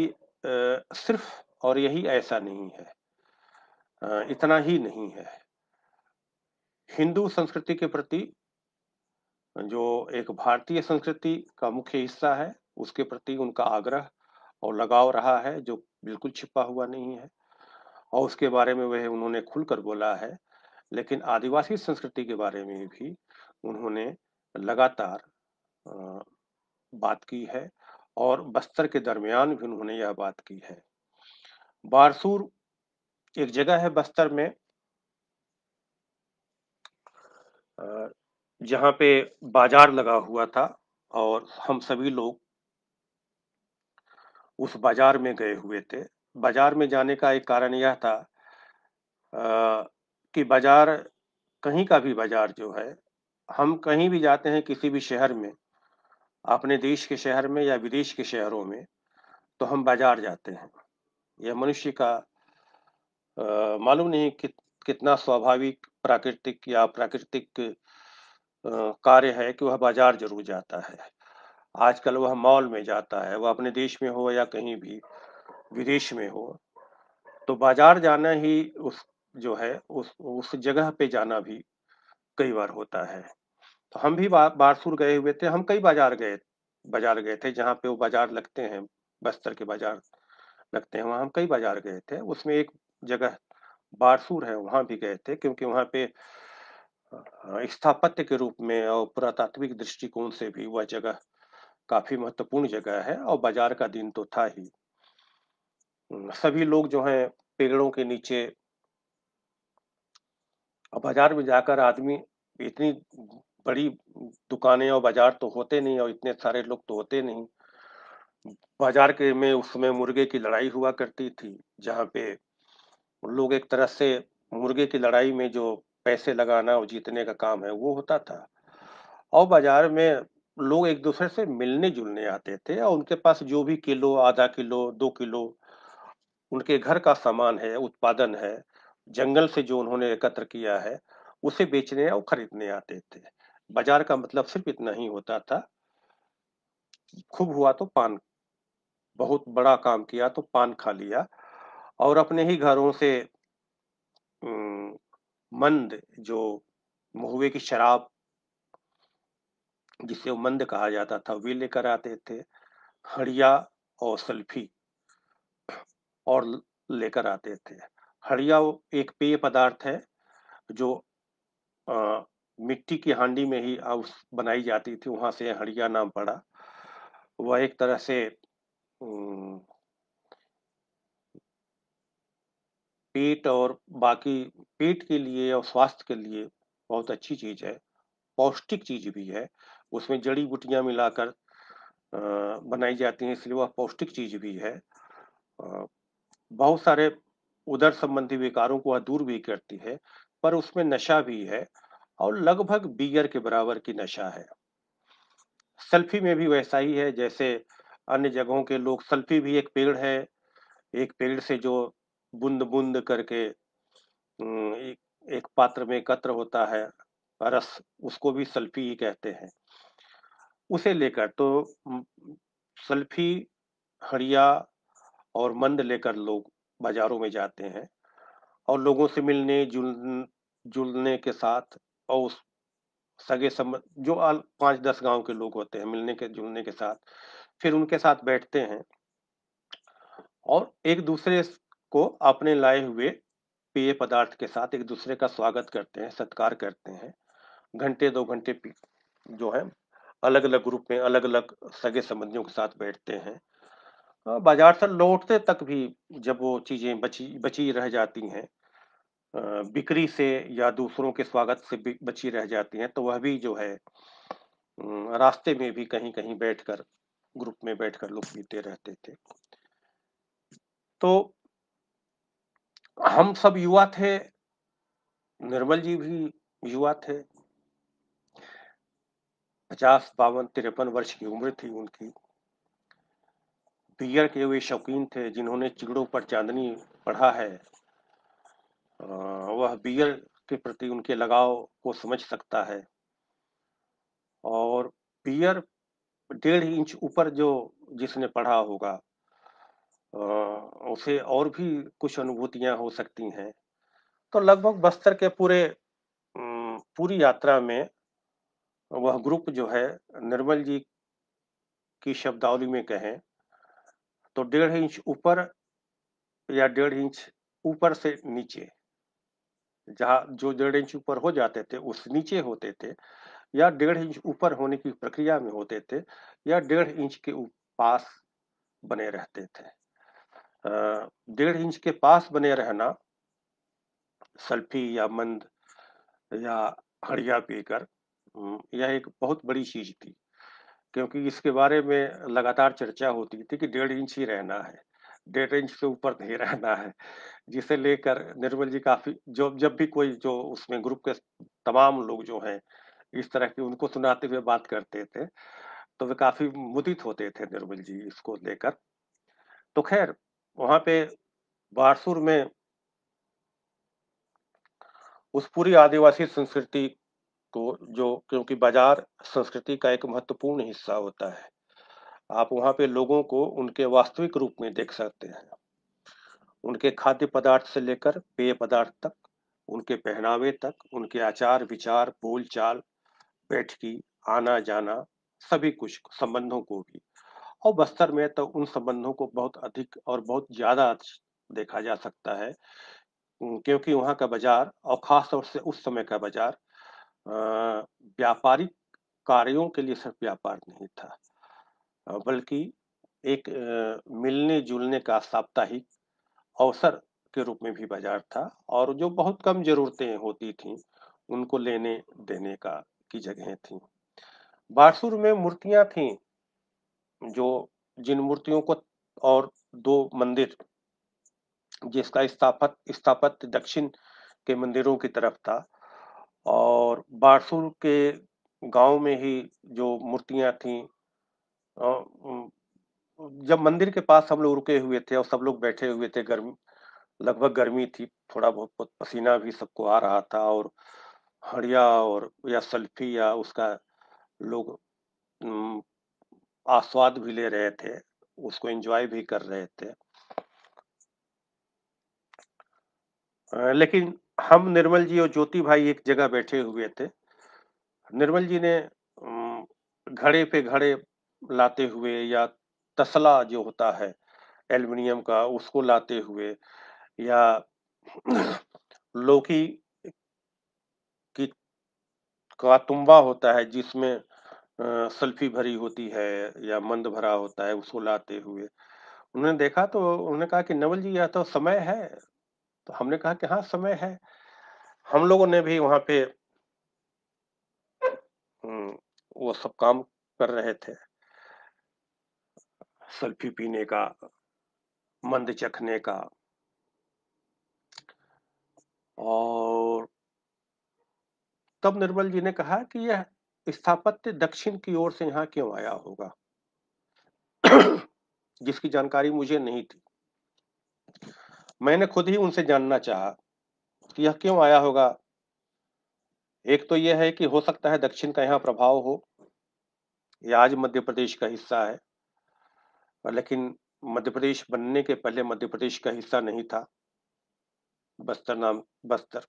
सिर्फ और यही ऐसा नहीं है इतना ही नहीं है हिंदू संस्कृति के प्रति जो एक भारतीय संस्कृति का मुख्य हिस्सा है उसके प्रति उनका आग्रह और लगाव रहा है जो बिल्कुल छिपा हुआ नहीं है और उसके बारे में वह उन्होंने खुलकर बोला है लेकिन आदिवासी संस्कृति के बारे में भी उन्होंने लगातार बात की है और बस्तर के दरमियान भी उन्होंने यह बात की है बारसूर एक जगह है बस्तर में जहां पे बाजार लगा हुआ था और हम सभी लोग उस बाजार में गए हुए थे बाजार में जाने का एक कारण यह था आ, कि बाजार कहीं का भी बाजार जो है हम कहीं भी जाते हैं किसी भी शहर में अपने देश के शहर में या विदेश के शहरों में तो हम बाजार जाते हैं यह मनुष्य का मालूम नहीं कि, कितना स्वाभाविक प्राकृतिक या प्राकृतिक कार्य है कि वह बाजार जरूर जाता है आजकल वह मॉल में जाता है वह अपने देश में हो या कहीं भी विदेश में हो तो बाजार जाना ही उस जो है उस उस जगह पे जाना भी कई बार होता है तो हम भी बा, बारसूर गए हुए थे हम कई बाजार गए बाजार गए थे जहाँ पे वो बाजार लगते हैं बस्तर के बाजार लगते हैं वहाँ हम कई बाजार गए थे उसमें एक जगह बारसूर है वहाँ भी गए थे क्योंकि वहाँ पे स्थापत्य के रूप में और पुरातात्विक दृष्टिकोण से भी वह जगह काफ़ी महत्वपूर्ण जगह है और बाजार का दिन तो था ही सभी लोग जो हैं पेड़ों के नीचे और बाजार में जाकर आदमी इतनी बड़ी दुकानें और बाजार तो होते नहीं और इतने सारे लोग तो होते नहीं बाजार के में उसमें मुर्गे की लड़ाई हुआ करती थी जहाँ पे लोग एक तरह से मुर्गे की लड़ाई में जो पैसे लगाना और जीतने का काम है वो होता था और बाजार में लोग एक दूसरे से मिलने जुलने आते थे और उनके पास जो भी किलो आधा किलो दो किलो उनके घर का सामान है उत्पादन है जंगल से जो उन्होंने एकत्र किया है उसे बेचने और खरीदने आते थे बाजार का मतलब सिर्फ इतना ही होता था खूब हुआ तो पान बहुत बड़ा काम किया तो पान खा लिया और अपने ही घरों से मंद जो महुए की शराब जिसे मंद कहा जाता था वे लेकर आते थे हड़िया और सल्फी और लेकर आते थे हड़िया एक पेय पदार्थ है जो आ, मिट्टी की हांडी में ही बनाई जाती थी वहां से हड़िया नाम पड़ा वह एक तरह से पेट और बाकी पेट के लिए और स्वास्थ्य के लिए बहुत अच्छी चीज है पौष्टिक चीज भी है उसमें जड़ी बूटियाँ मिलाकर बनाई जाती हैं इसलिए वह पौष्टिक चीज भी है बहुत सारे उदर संबंधी विकारों को वह दूर भी करती है पर उसमें नशा भी है और लगभग बीयर के बराबर की नशा है सल्फी में भी वैसा ही है जैसे अन्य जगहों के लोग सल्फी भी एक पेड़ है एक पेड़ से जो बूंद बूंद करके एक, एक पात्र में एकत्र होता है रस उसको भी सल्फी ही कहते हैं उसे लेकर तो सल्फी हरिया और मंद लेकर लोग बाजारों में जाते हैं और लोगों से मिलने जुल जुलने के साथ और उस सगे संबंध जो पांच दस गांव के लोग होते हैं मिलने के जुलने के साथ फिर उनके साथ बैठते हैं और एक दूसरे को अपने लाए हुए पेय पदार्थ के साथ एक दूसरे का स्वागत करते हैं सत्कार करते हैं घंटे दो घंटे जो है अलग अलग ग्रुप में अलग अलग सगे संबंधियों के साथ बैठते हैं हाँ, बाजार से लौटते तक भी जब वो चीज़ें बची बची रह जाती हैं बिक्री से या दूसरों के स्वागत से बची रह जाती हैं तो वह भी जो है रास्ते में भी कहीं कहीं बैठकर ग्रुप में बैठकर लोग पीते रहते थे तो हम सब युवा थे निर्मल जी भी युवा थे पचास बावन तिरपन वर्ष की उम्र थी उनकी बियर के वे शौकीन थे जिन्होंने चिगड़ों पर चांदनी पढ़ा है वह बियर के प्रति उनके लगाव को समझ सकता है और बियर डेढ़ इंच ऊपर जो जिसने पढ़ा होगा उसे और भी कुछ अनुभूतियां हो सकती हैं तो लगभग बस्तर के पूरे पूरी यात्रा में वह ग्रुप जो है निर्मल जी की शब्दावली में कहें तो डेढ़ इंच ऊपर या डेढ़ इंच ऊपर से नीचे जहाँ जो डेढ़ इंच ऊपर हो जाते थे उस नीचे होते थे या डेढ़ इंच ऊपर होने की प्रक्रिया में होते थे या डेढ़ इंच के पास बने रहते थे डेढ़ इंच के पास बने रहना सल्फी या मंद या हड़िया पीकर यह एक बहुत बड़ी चीज थी क्योंकि इसके बारे में लगातार चर्चा होती थी कि डेढ़ इंच ही रहना है डेढ़ इंच से ऊपर नहीं रहना है जिसे लेकर निर्मल जी काफी जो जब भी कोई जो उसमें ग्रुप के तमाम लोग जो हैं इस तरह की उनको सुनाते हुए बात करते थे तो वे काफी मुदित होते थे निर्मल जी इसको लेकर तो खैर वहां पे बारसुर में उस पूरी आदिवासी संस्कृति को जो क्योंकि बाजार संस्कृति का एक महत्वपूर्ण हिस्सा होता है आप वहाँ पे लोगों को उनके वास्तविक रूप में देख सकते हैं उनके खाद्य पदार्थ से लेकर पेय पदार्थ तक उनके पहनावे तक उनके आचार विचार बोल चाल बैठकी आना जाना सभी कुछ संबंधों को भी और बस्तर में तो उन संबंधों को बहुत अधिक और बहुत ज़्यादा देखा जा सकता है क्योंकि वहाँ का बाजार और खास तौर से उस समय का बाजार व्यापारिक कार्यों के लिए सिर्फ व्यापार नहीं था बल्कि एक मिलने जुलने का साप्ताहिक अवसर के रूप में भी बाजार था और जो बहुत कम जरूरतें होती थीं उनको लेने देने का की जगह थी बारसूर में मूर्तियां थीं जो जिन मूर्तियों को और दो मंदिर जिसका स्थापत स्थापत दक्षिण के मंदिरों की तरफ था और बारसुर के गांव में ही जो मूर्तियां थी जब मंदिर के पास हम लोग रुके हुए थे और सब लोग बैठे हुए थे गर्मी लगभग गर्मी थी थोड़ा बहुत, बहुत पसीना भी सबको आ रहा था और हड़िया और या सल्फी या उसका लोग आस्वाद भी ले रहे थे उसको एंजॉय भी कर रहे थे लेकिन हम निर्मल जी और ज्योति भाई एक जगह बैठे हुए थे निर्मल जी ने घड़े पे घड़े लाते हुए या तसला जो होता है एल्युमिनियम का उसको लाते हुए या लौकी की का तुम्बा होता है जिसमें सल्फी भरी होती है या मंद भरा होता है उसको लाते हुए उन्होंने देखा तो उन्होंने कहा कि नवल जी यह तो समय है तो हमने कहा कि हाँ समय है हम लोगों ने भी वहां पे हम्म, वो सब काम कर रहे थे सेल्फी पीने का मंद चखने का और तब निर्मल जी ने कहा कि यह स्थापत्य दक्षिण की ओर से यहाँ क्यों आया होगा जिसकी जानकारी मुझे नहीं थी मैंने खुद ही उनसे जानना चाहा कि यह क्यों आया होगा एक तो यह है कि हो सकता है दक्षिण का यहाँ प्रभाव हो यह आज मध्य प्रदेश का हिस्सा है लेकिन मध्य प्रदेश बनने के पहले मध्य प्रदेश का हिस्सा नहीं था बस्तर नाम बस्तर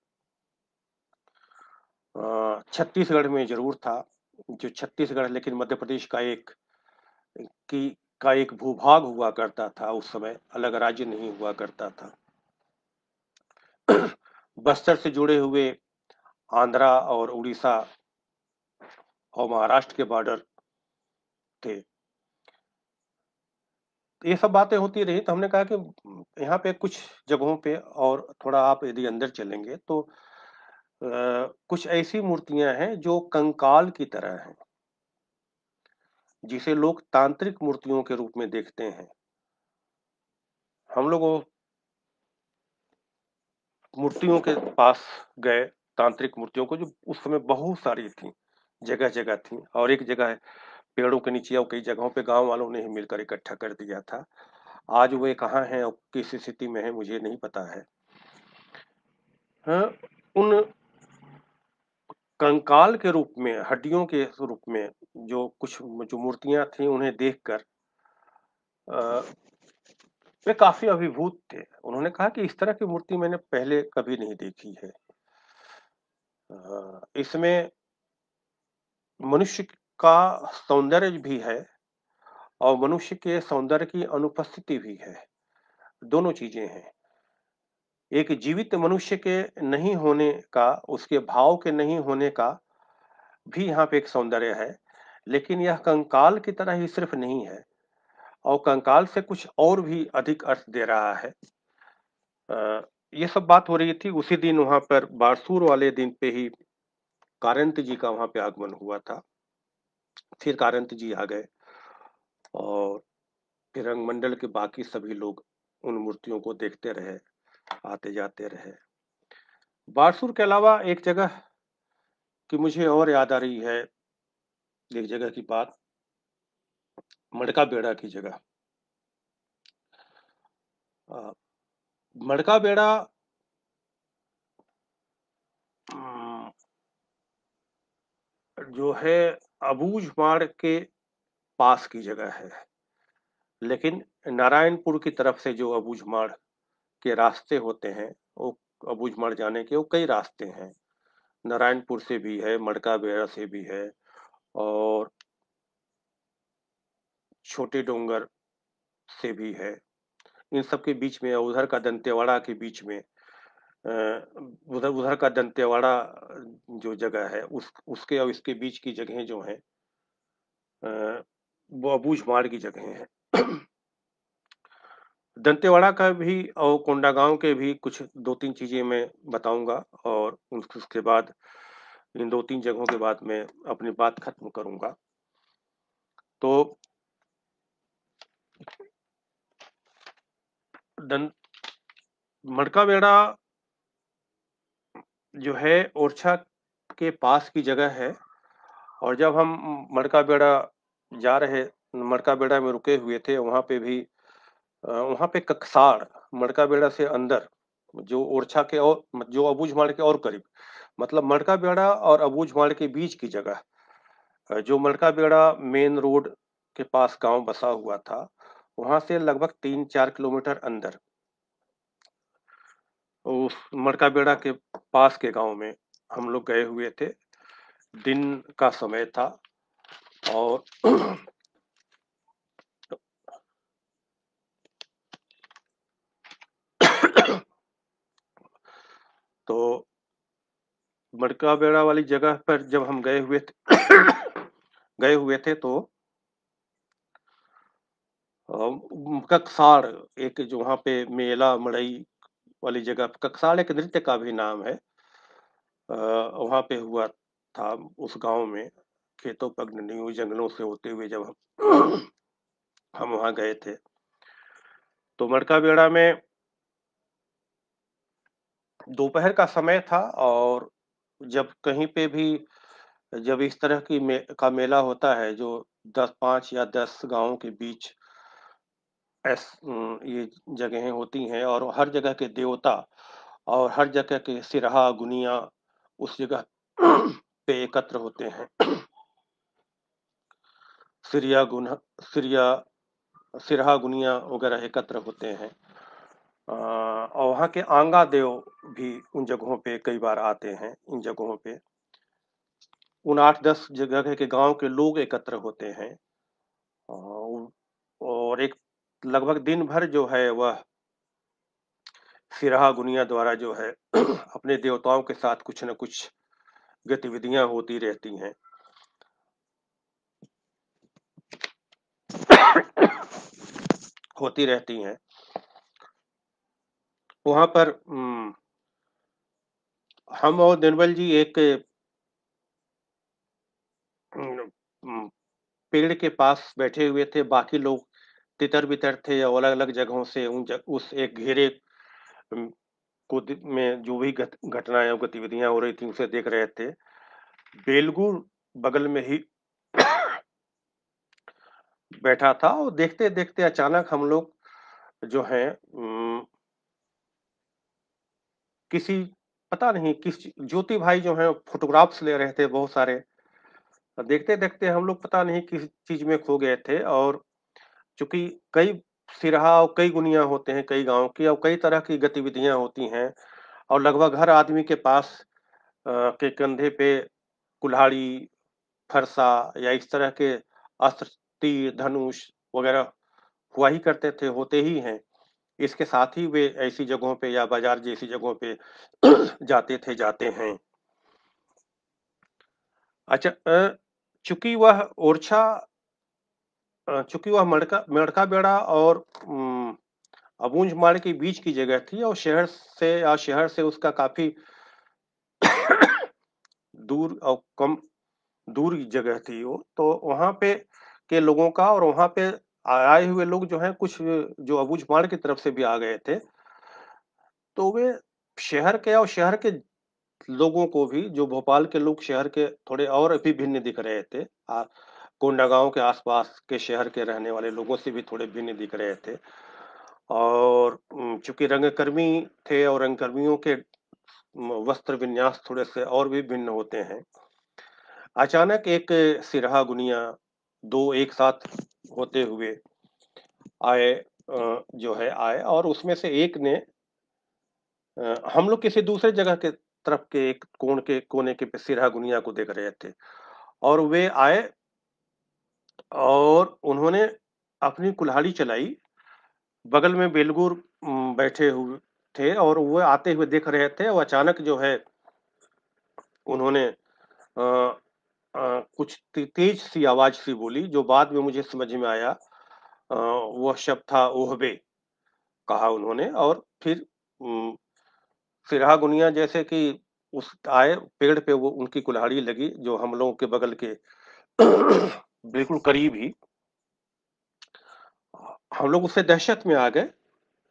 छत्तीसगढ़ में जरूर था जो छत्तीसगढ़ लेकिन मध्य प्रदेश का एक की का एक भूभाग हुआ करता था उस समय अलग राज्य नहीं हुआ करता था बस्तर से जुड़े हुए आंध्रा और उड़ीसा और महाराष्ट्र के बॉर्डर थे ये सब बातें होती रही तो हमने कहा कि यहाँ पे कुछ जगहों पे और थोड़ा आप यदि अंदर चलेंगे तो आ, कुछ ऐसी मूर्तियां हैं जो कंकाल की तरह हैं जिसे लोग तांत्रिक मूर्तियों के रूप में देखते हैं हम लोग मूर्तियों के पास गए तांत्रिक मूर्तियों को जो उस समय बहुत सारी थी जगह जगह थी और एक जगह पेड़ों के नीचे और कई जगहों पे गांव वालों ने ही मिलकर इकट्ठा कर दिया था आज वे कहाँ हैं और किस स्थिति में हैं मुझे नहीं पता है हाँ, उन कंकाल के रूप में हड्डियों के रूप में जो कुछ जो मूर्तियां थी उन्हें देखकर वे काफी अभिभूत थे उन्होंने कहा कि इस तरह की मूर्ति मैंने पहले कभी नहीं देखी है इसमें मनुष्य का सौंदर्य भी है और मनुष्य के सौंदर्य की अनुपस्थिति भी है दोनों चीजें हैं एक जीवित मनुष्य के नहीं होने का उसके भाव के नहीं होने का भी यहाँ पे एक सौंदर्य है लेकिन यह कंकाल की तरह ही सिर्फ नहीं है और कंकाल से कुछ और भी अधिक अर्थ दे रहा है आ, ये सब बात हो रही थी उसी दिन वहां पर बारसूर वाले दिन पे ही कारंत जी का वहां पे आगमन हुआ था फिर कारंत जी आ गए और फिर रंगमंडल के बाकी सभी लोग उन मूर्तियों को देखते रहे आते जाते रहे बारसूर के अलावा एक जगह की मुझे और याद आ रही है एक जगह की बात मड़का बेड़ा की जगह मड़का बेड़ा जो है अबूझ मार्ग के पास की जगह है लेकिन नारायणपुर की तरफ से जो अबूझ मार्ग के रास्ते होते हैं वो अबूझ मार्ग जाने के वो कई रास्ते हैं नारायणपुर से भी है मड़का बेड़ा से भी है और छोटे डोंगर से भी है इन सब के बीच में उधर का दंतेवाड़ा के बीच में उधर उधर का दंतेवाड़ा जो जगह है उस उसके और इसके बीच की जगह जो है वो अबूझ मार की जगह है दंतेवाड़ा का भी और कोंडागांव के भी कुछ दो तीन चीज़ें मैं बताऊंगा और उसके बाद इन दो तीन जगहों के बाद मैं अपनी बात खत्म करूंगा तो मड़का बेड़ा जो है ओरछा के पास की जगह है और जब हम मड़का बेड़ा जा रहे मड़का बेड़ा में रुके हुए थे वहां पे भी वहां पे ककसाड़ मड़का बेड़ा से अंदर जो ओरछा के और जो अबूझमाड़ के और करीब मतलब मड़का बेड़ा और अबूझमाड़ के बीच की जगह जो मड़का बेड़ा मेन रोड के पास गांव बसा हुआ था वहां से लगभग तीन चार किलोमीटर अंदर मड़का बेड़ा के पास के गांव में हम लोग गए हुए थे दिन का समय था और तो मड़का बेड़ा वाली जगह पर जब हम गए हुए थे गए हुए थे तो ककसाड़ एक जो वहाँ पे मेला मड़ई वाली जगह ककसाड़ एक नृत्य का भी नाम है वहाँ पे हुआ था उस गांव में खेतों पर हुई जंगलों से होते हुए जब हम हम वहाँ गए थे तो मड़का बेड़ा में दोपहर का समय था और जब कहीं पे भी जब इस तरह की मे, का मेला होता है जो दस पांच या दस गांवों के बीच ऐस ये जगहें होती हैं और हर जगह के देवता और हर जगह के सिरहा गुनिया उस जगह पे एकत्र होते हैं सिरिया गुन सिरिया सिरहा गुनिया वगैरह एकत्र होते हैं और वहाँ के आंगा देव भी उन जगहों पे कई बार आते हैं इन जगहों पे उन आठ दस जगह के गांव के लोग एकत्र होते हैं और एक लगभग दिन भर जो है वह सिराहा गुनिया द्वारा जो है अपने देवताओं के साथ कुछ न कुछ गतिविधियां होती रहती हैं होती रहती हैं वहां पर हम और निर्मल जी एक पेड़ के पास बैठे हुए थे बाकी लोग तितर बितर थे या अलग अलग जगहों से उन जग, उस एक घेरे को में जो भी घटनाएं गत, गतिविधियां हो रही थी उसे देख रहे थे बेलगू बगल में ही बैठा था और देखते देखते अचानक हम लोग जो है किसी पता नहीं किस ज्योति भाई जो है फोटोग्राफ्स ले रहे थे बहुत सारे देखते देखते हम लोग पता नहीं किस चीज में खो गए थे और चूंकि कई सिरहा और कई गुनिया होते हैं कई गाँव की और कई तरह की गतिविधियां होती हैं और लगभग हर आदमी के पास के कंधे पे कुल्हाड़ी, फरसा या इस तरह के अस्त्र, तीर, धनुष वगैरह हुआ ही करते थे, होते ही हैं। इसके साथ ही वे ऐसी जगहों पे या बाज़ार जैसी जगहों पे जाते थे, जाते हैं। अच्छा चूंकि वह ओरछा चूंकि वह मड़का मेड़का बेड़ा और अबूंज माड़ के बीच की जगह थी और शहर से या शहर से उसका काफी दूर और कम दूर की जगह थी वो तो वहां पे के लोगों का और वहां पे आए हुए लोग जो हैं कुछ जो अबूझ माड़ की तरफ से भी आ गए थे तो वे शहर के और शहर के लोगों को भी जो भोपाल के लोग शहर के थोड़े और भी भिन्न दिख रहे थे आ, कोंडागांव के आसपास के शहर के रहने वाले लोगों से भी थोड़े भिन्न दिख रहे थे और चूंकि रंगकर्मी थे और रंगकर्मियों के वस्त्र विन्यास थोड़े से और भी भिन्न होते हैं अचानक एक सिरहा गुनिया दो एक साथ होते हुए आए जो है आए और उसमें से एक ने हम लोग किसी दूसरे जगह के तरफ के एक कोण के कोने के सिरहा गुनिया को देख रहे थे और वे आए और उन्होंने अपनी कुल्हाड़ी चलाई बगल में बेलगुर बैठे हुए थे और वो आते हुए देख रहे थे और अचानक जो है उन्होंने आ, आ, कुछ तेज सी आवाज सी बोली जो बाद में मुझे समझ में आया आ, वह शब्द था ओहबे कहा उन्होंने और फिर सिरहा गुनिया जैसे कि उस आए पेड़ पे वो उनकी कुल्हाड़ी लगी जो हम लोगों के बगल के बिल्कुल करीब ही हम लोग उससे दहशत में आ गए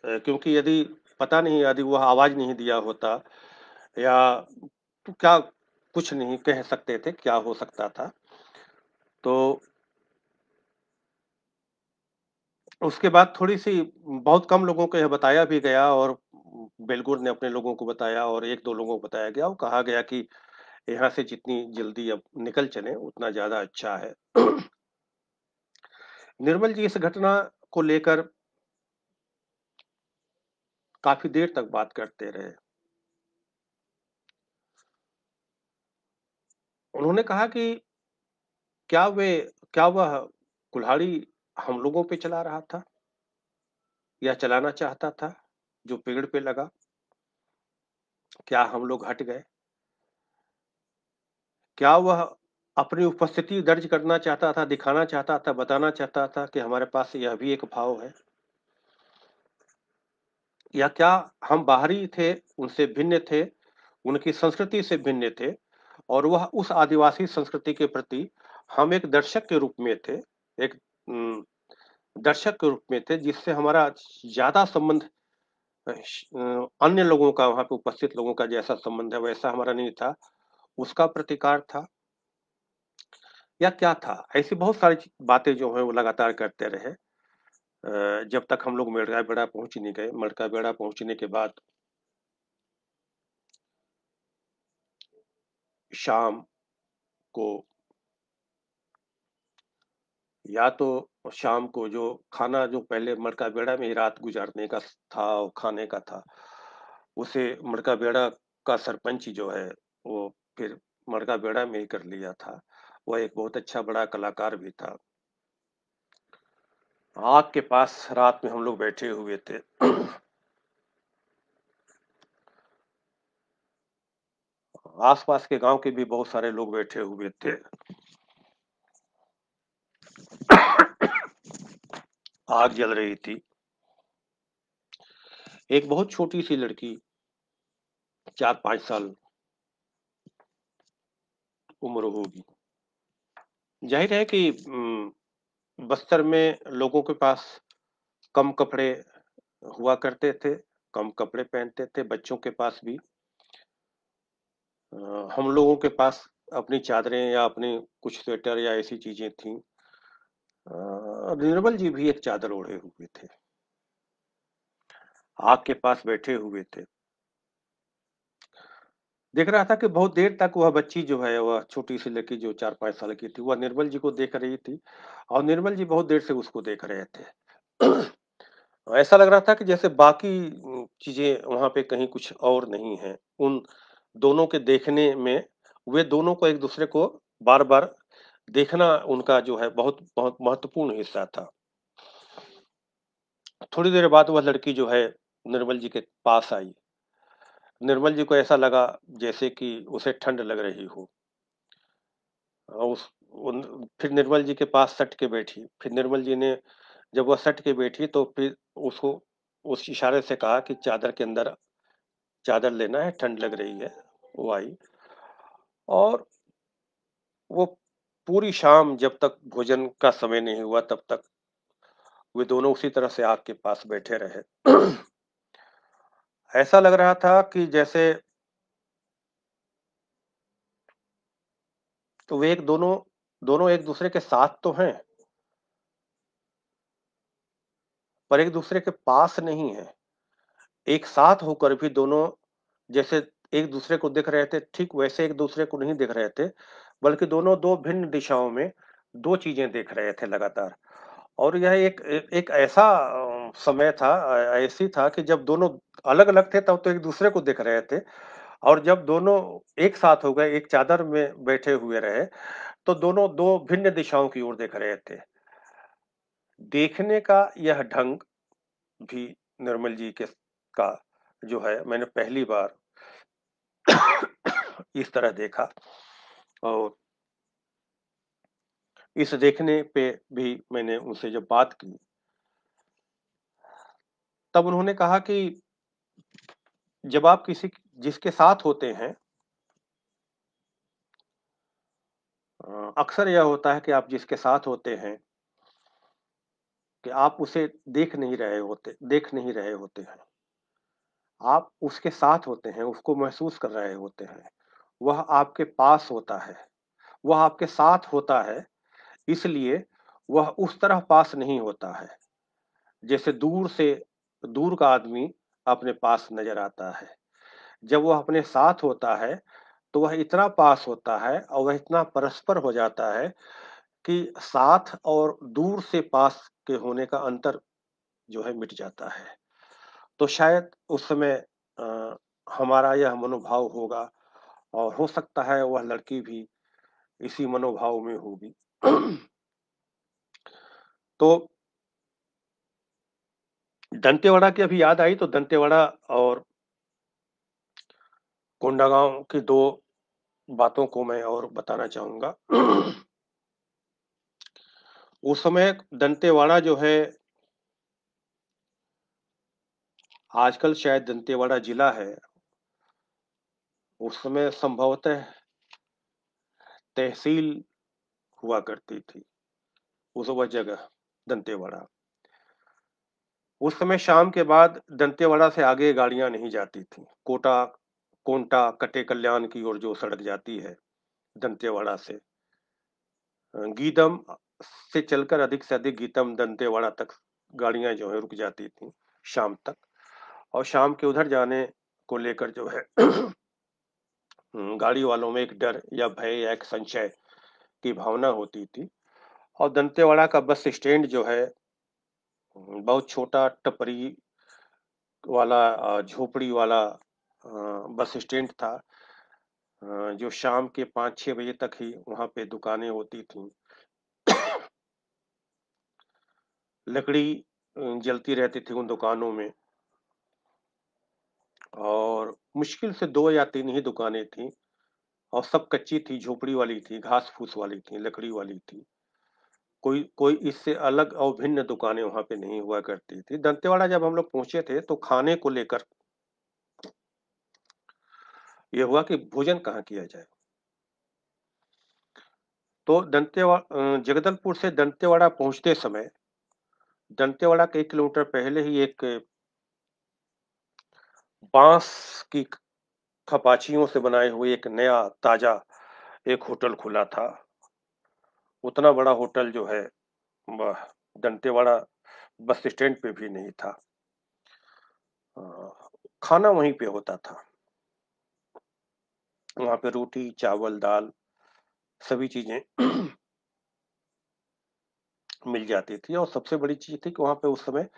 क्योंकि यदि पता नहीं यदि वह आवाज नहीं दिया होता या तो क्या कुछ नहीं कह सकते थे क्या हो सकता था तो उसके बाद थोड़ी सी बहुत कम लोगों को यह बताया भी गया और बेलगुर ने अपने लोगों को बताया और एक दो लोगों को बताया गया और कहा गया कि यहाँ से जितनी जल्दी अब निकल चले उतना ज़्यादा अच्छा है निर्मल जी इस घटना को लेकर काफी देर तक बात करते रहे उन्होंने कहा कि क्या वे क्या वह कुल्हाड़ी हम लोगों पे चला रहा था या चलाना चाहता था जो पेड़ पे लगा क्या हम लोग हट गए क्या वह अपनी उपस्थिति दर्ज करना चाहता था दिखाना चाहता था बताना चाहता था कि हमारे पास यह भी एक भाव है या क्या हम बाहरी थे उनसे भिन्न थे उनकी संस्कृति से भिन्न थे और वह उस आदिवासी संस्कृति के प्रति हम एक दर्शक के रूप में थे एक दर्शक के रूप में थे जिससे हमारा ज्यादा संबंध अन्य लोगों का वहां पे उपस्थित लोगों का जैसा संबंध है वैसा हमारा नहीं था उसका प्रतिकार था या क्या था ऐसी बहुत सारी बातें जो है वो लगातार करते रहे जब तक हम लोग मड़का बेड़ा पहुंच नहीं गए मड़का बेड़ा पहुंचने के बाद शाम को या तो शाम को जो खाना जो पहले मड़का बेड़ा में ही रात गुजारने का था और खाने का था उसे मड़का बेड़ा का सरपंच जो है वो फिर मड़का बेड़ा में ही कर लिया था वह एक बहुत अच्छा बड़ा कलाकार भी था आग के पास रात में हम लोग बैठे हुए थे आसपास के गांव के भी बहुत सारे लोग बैठे हुए थे आग जल रही थी एक बहुत छोटी सी लड़की चार पांच साल उम्र होगी जाहिर है कि बस्तर में लोगों के पास कम कपड़े हुआ करते थे कम कपड़े पहनते थे बच्चों के पास भी हम लोगों के पास अपनी चादरें या अपनी कुछ स्वेटर या ऐसी चीजें थी निर्मल जी भी एक चादर ओढ़े हुए थे आग के पास बैठे हुए थे देख रहा था कि बहुत देर तक वह बच्ची जो है वह छोटी सी लड़की जो चार पांच साल की थी वह निर्मल जी को देख रही थी और निर्मल जी बहुत देर से उसको देख रहे थे ऐसा लग रहा था कि जैसे बाकी चीजें वहां पे कहीं कुछ और नहीं है उन दोनों के देखने में वे दोनों को एक दूसरे को बार बार देखना उनका जो है बहुत बहुत महत्वपूर्ण हिस्सा था थोड़ी देर बाद वह लड़की जो है निर्मल जी के पास आई निर्मल जी को ऐसा लगा जैसे कि उसे ठंड लग रही हो उस उन, फिर निर्मल जी के पास सट के बैठी फिर निर्मल जी ने जब वह सट के बैठी तो फिर उसको उस इशारे से कहा कि चादर के अंदर चादर लेना है ठंड लग रही है वो आई और वो पूरी शाम जब तक भोजन का समय नहीं हुआ तब तक वे दोनों उसी तरह से आग के पास बैठे रहे ऐसा लग रहा था कि जैसे तो वे एक दोनों दोनों एक दूसरे के साथ तो हैं पर एक दूसरे के पास नहीं है एक साथ होकर भी दोनों जैसे एक दूसरे को दिख रहे थे ठीक वैसे एक दूसरे को नहीं दिख रहे थे बल्कि दोनों दो भिन्न दिशाओं में दो चीजें देख रहे थे लगातार और यह एक एक ऐसा समय था ऐसी था कि जब दोनों अलग अलग थे तब तो एक दूसरे को देख रहे थे और जब दोनों एक साथ हो गए एक चादर में बैठे हुए रहे तो दोनों दो भिन्न दिशाओं की ओर देख रहे थे देखने का यह ढंग भी निर्मल जी के का जो है मैंने पहली बार इस तरह देखा और इस देखने पे भी मैंने उनसे जब बात की तब उन्होंने कहा कि जब आप किसी जिसके साथ होते हैं अक्सर यह होता है कि आप जिसके साथ होते हैं कि आप उसे देख नहीं रहे होते देख नहीं रहे होते हैं आप उसके साथ होते हैं उसको महसूस कर रहे होते हैं वह आपके पास होता है वह आपके साथ होता है इसलिए वह उस तरह पास नहीं होता है जैसे दूर से दूर का आदमी अपने पास नजर आता है जब वह अपने साथ होता है तो वह इतना पास होता है और वह इतना परस्पर हो जाता है कि साथ और दूर से पास के होने का अंतर जो है मिट जाता है तो शायद उस समय हमारा यह मनोभाव होगा और हो सकता है वह लड़की भी इसी मनोभाव में होगी तो दंतेवाड़ा की अभी याद आई तो दंतेवाड़ा और कोंडागांव की दो बातों को मैं और बताना चाहूंगा उस समय दंतेवाड़ा जो है आजकल शायद दंतेवाड़ा जिला है उस समय संभवतः तहसील हुआ करती थी उस वह जगह दंतेवाड़ा उस समय शाम के बाद दंतेवाड़ा से आगे गाड़ियां नहीं जाती थी कोटा कोंटा कटे कल्याण की ओर जो सड़क जाती है दंतेवाड़ा से गीदम से चलकर अधिक से अधिक गीतम दंतेवाड़ा तक गाड़ियां जो है रुक जाती थी शाम तक और शाम के उधर जाने को लेकर जो है गाड़ी वालों में एक डर या भय या एक संशय की भावना होती थी और दंतेवाड़ा का बस स्टैंड जो है बहुत छोटा टपरी वाला झोपड़ी वाला बस स्टैंड था जो शाम के पाँच छः बजे तक ही वहाँ पे दुकानें होती थीं लकड़ी जलती रहती थी उन दुकानों में और मुश्किल से दो या तीन ही दुकानें थीं और सब कच्ची थी झोपड़ी वाली थी घास फूस वाली थी लकड़ी वाली थी कोई कोई इससे अलग और भिन्न दुकानें वहां पे नहीं हुआ करती थी दंतेवाड़ा जब हम लोग पहुंचे थे तो खाने को लेकर यह हुआ कि भोजन कहाँ किया जाए तो दंतेवाड़ा जगदलपुर से दंतेवाड़ा पहुंचते समय दंतेवाड़ा के एक किलोमीटर पहले ही एक बांस की खपाचियों से बनाए हुए एक नया ताज़ा एक होटल खुला था उतना बड़ा होटल जो है वह दंतेवाड़ा बस स्टैंड पे भी नहीं था खाना वहीं पे होता था वहां पे रोटी चावल दाल सभी चीज़ें मिल जाती थी और सबसे बड़ी चीज़ थी कि वहां पे उस समय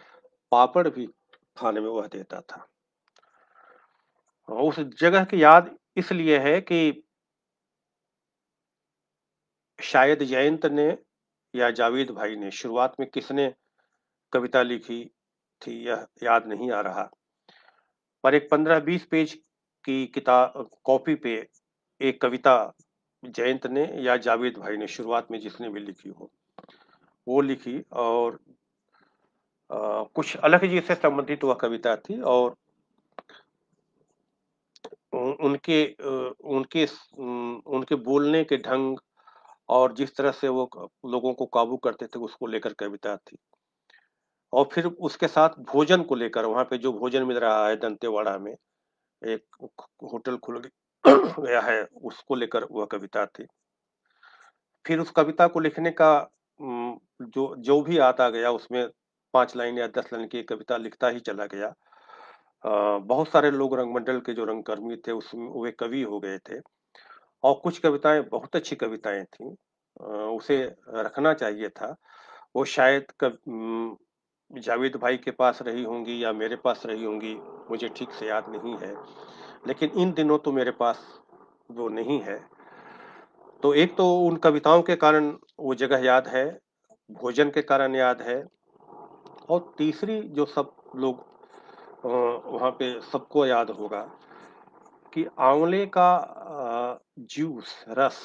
पापड़ भी खाने में वह देता था उस जगह की याद इसलिए है कि शायद जयंत ने या जावेद भाई ने शुरुआत में किसने कविता लिखी थी यह याद नहीं आ रहा पर एक पंद्रह बीस पेज की किताब कॉपी पे एक कविता जयंत ने या जावेद भाई ने शुरुआत में जिसने भी लिखी हो वो लिखी और आ, कुछ अलग जी से संबंधित वह कविता थी और उनके उनके उनके बोलने के ढंग और जिस तरह से वो लोगों को काबू करते थे उसको लेकर कविता थी और फिर उसके साथ भोजन को लेकर वहाँ पे जो भोजन मिल रहा है दंतेवाड़ा में एक होटल खुल गया है उसको लेकर वह कविता थी फिर उस कविता को लिखने का जो जो भी आता गया उसमें पांच लाइन या दस लाइन की कविता लिखता ही चला गया बहुत सारे लोग रंगमंडल के जो रंगकर्मी थे उसमें वे कवि हो गए थे और कुछ कविताएं बहुत अच्छी कविताएं थी उसे रखना चाहिए था वो शायद कव, जावेद भाई के पास रही होंगी या मेरे पास रही होंगी मुझे ठीक से याद नहीं है लेकिन इन दिनों तो मेरे पास वो नहीं है तो एक तो उन कविताओं के कारण वो जगह याद है भोजन के कारण याद है और तीसरी जो सब लोग वहाँ पे सबको याद होगा कि आंवले का जूस रस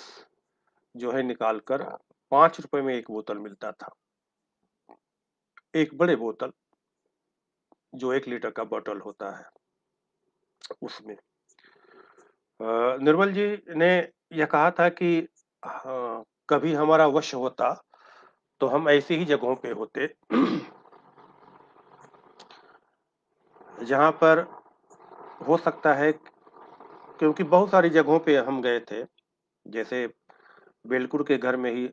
जो है निकालकर हाँ। पांच रुपए में एक बोतल मिलता था एक बड़े बोतल जो एक लीटर का बोतल होता है उसमें निर्मल जी ने यह कहा था कि हाँ, कभी हमारा वश होता तो हम ऐसी ही जगहों पे होते जहाँ पर हो सकता है क्योंकि बहुत सारी जगहों पे हम गए थे जैसे बेलकुर के घर में ही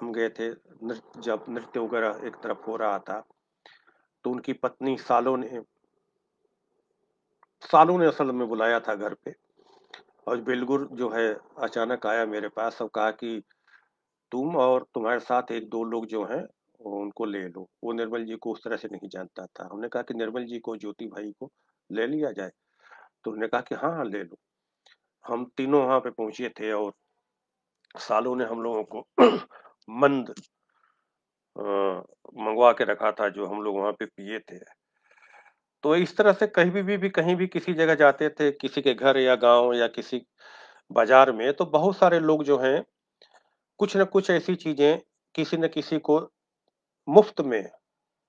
हम गए थे नृत्य जब नृत्य वगैरह एक तरफ हो रहा था तो उनकी पत्नी सालों ने सालों ने असल में बुलाया था घर पे और बेलगुर जो है अचानक आया मेरे पास और कहा कि तुम और तुम्हारे साथ एक दो लोग जो हैं उनको ले लो वो निर्मल जी को उस तरह से नहीं जानता था हमने कहा कि निर्मल जी को ज्योति भाई को ले लिया जाए तो उन्होंने कहा कि हाँ हाँ ले लो हम तीनों वहां पे पहुंचे थे और सालों ने हम लोगों को मंद मंगवा के रखा था जो हम लोग वहां पे पिए थे तो इस तरह से कहीं भी, भी भी कहीं भी किसी जगह जाते थे किसी के घर या गांव या किसी बाजार में तो बहुत सारे लोग जो हैं कुछ न कुछ ऐसी चीजें किसी न किसी को मुफ्त में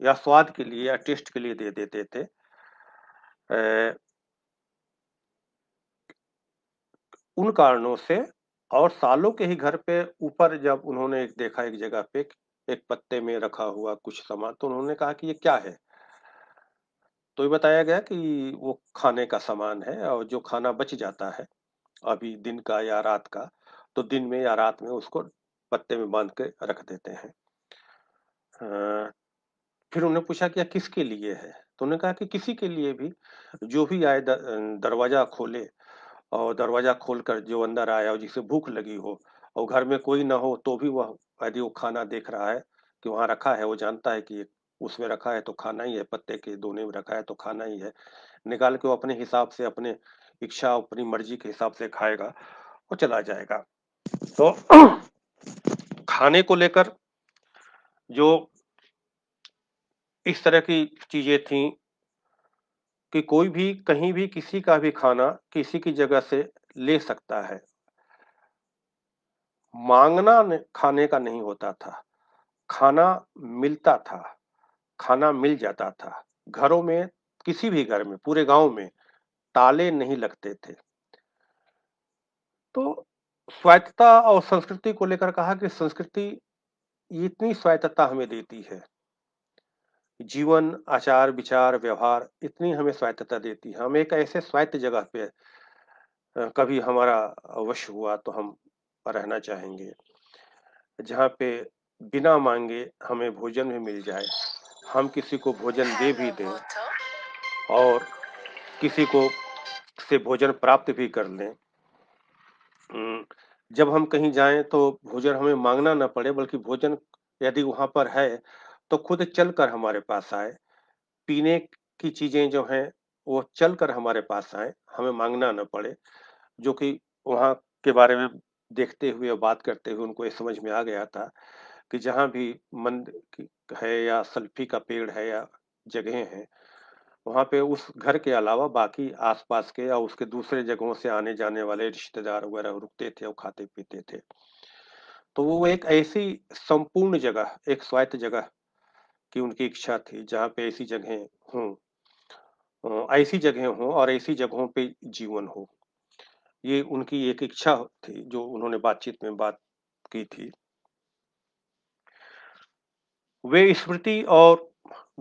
या स्वाद के लिए या टेस्ट के लिए दे देते थे उन कारणों से और सालों के ही घर पे ऊपर जब उन्होंने एक देखा एक जगह पे एक पत्ते में रखा हुआ कुछ सामान तो उन्होंने कहा कि ये क्या है तो ये बताया गया कि वो खाने का सामान है और जो खाना बच जाता है अभी दिन का या रात का तो दिन में या रात में उसको पत्ते में बांध के रख देते हैं फिर उन्होंने पूछा कि यह किसके लिए है? तो उन्होंने कहा कि किसी के लिए भी, जो भी आए दरवाज़ा खोले और दरवाज़ा खोलकर जो अंदर आया हो जिसे भूख लगी हो और घर में कोई ना हो तो भी वह यदि वो खाना देख रहा है कि वहाँ रखा है, वो जानता है कि उसमें रखा है तो खाना ही है, पत्ते के दोने में रखा है तो खाना ही है। निकाल के वो अपने हिसाब से अपने इच्छा, अपनी मर्ज़ी के हिसाब से खाएगा और चला जाएगा। तो खाने को लेकर जो इस तरह की चीज़ें थी कि कोई भी कहीं भी किसी का भी खाना किसी की जगह से ले सकता है मांगना खाने का नहीं होता था खाना मिलता था खाना मिल जाता था घरों में किसी भी घर में पूरे गांव में ताले नहीं लगते थे तो स्वायत्तता और संस्कृति को लेकर कहा कि संस्कृति इतनी स्वायत्तता हमें देती है जीवन आचार विचार व्यवहार इतनी हमें स्वायत्तता देती है हम एक ऐसे स्वायत्त जगह पे कभी हमारा अवश्य हुआ तो हम रहना चाहेंगे जहाँ पे बिना मांगे हमें भोजन भी मिल जाए हम किसी को भोजन दे भी दें और किसी को से भोजन प्राप्त भी कर लें जब हम कहीं जाएं तो भोजन हमें मांगना ना पड़े बल्कि भोजन यदि वहां पर है तो खुद चलकर हमारे पास आए पीने की चीजें जो हैं वो चलकर हमारे पास आए हमें मांगना ना पड़े जो कि वहां के बारे में देखते हुए बात करते हुए उनको ये समझ में आ गया था कि जहां भी मंद है या सल्फी का पेड़ है या जगह है वहाँ पे उस घर के अलावा बाकी आसपास के या उसके दूसरे जगहों से आने जाने वाले रिश्तेदार वगैरह रुकते थे और खाते पीते थे तो वो एक ऐसी संपूर्ण जगह एक स्वायत्त जगह की उनकी इच्छा थी जहाँ पे ऐसी जगह हों ऐसी जगह हों और ऐसी जगहों पे जीवन हो ये उनकी एक इच्छा थी जो उन्होंने बातचीत में बात की थी वे स्मृति और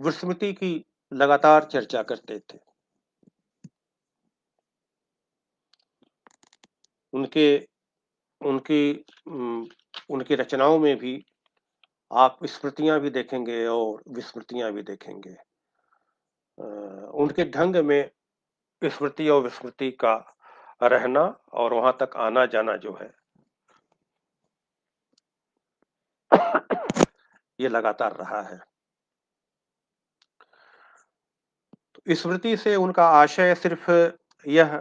विस्मृति की लगातार चर्चा करते थे उनके उनकी उनकी रचनाओं में भी आप स्मृतियां भी देखेंगे और विस्मृतियां भी देखेंगे उनके ढंग में स्मृति और विस्मृति का रहना और वहां तक आना जाना जो है ये लगातार रहा है स्मृति से उनका आशय सिर्फ यह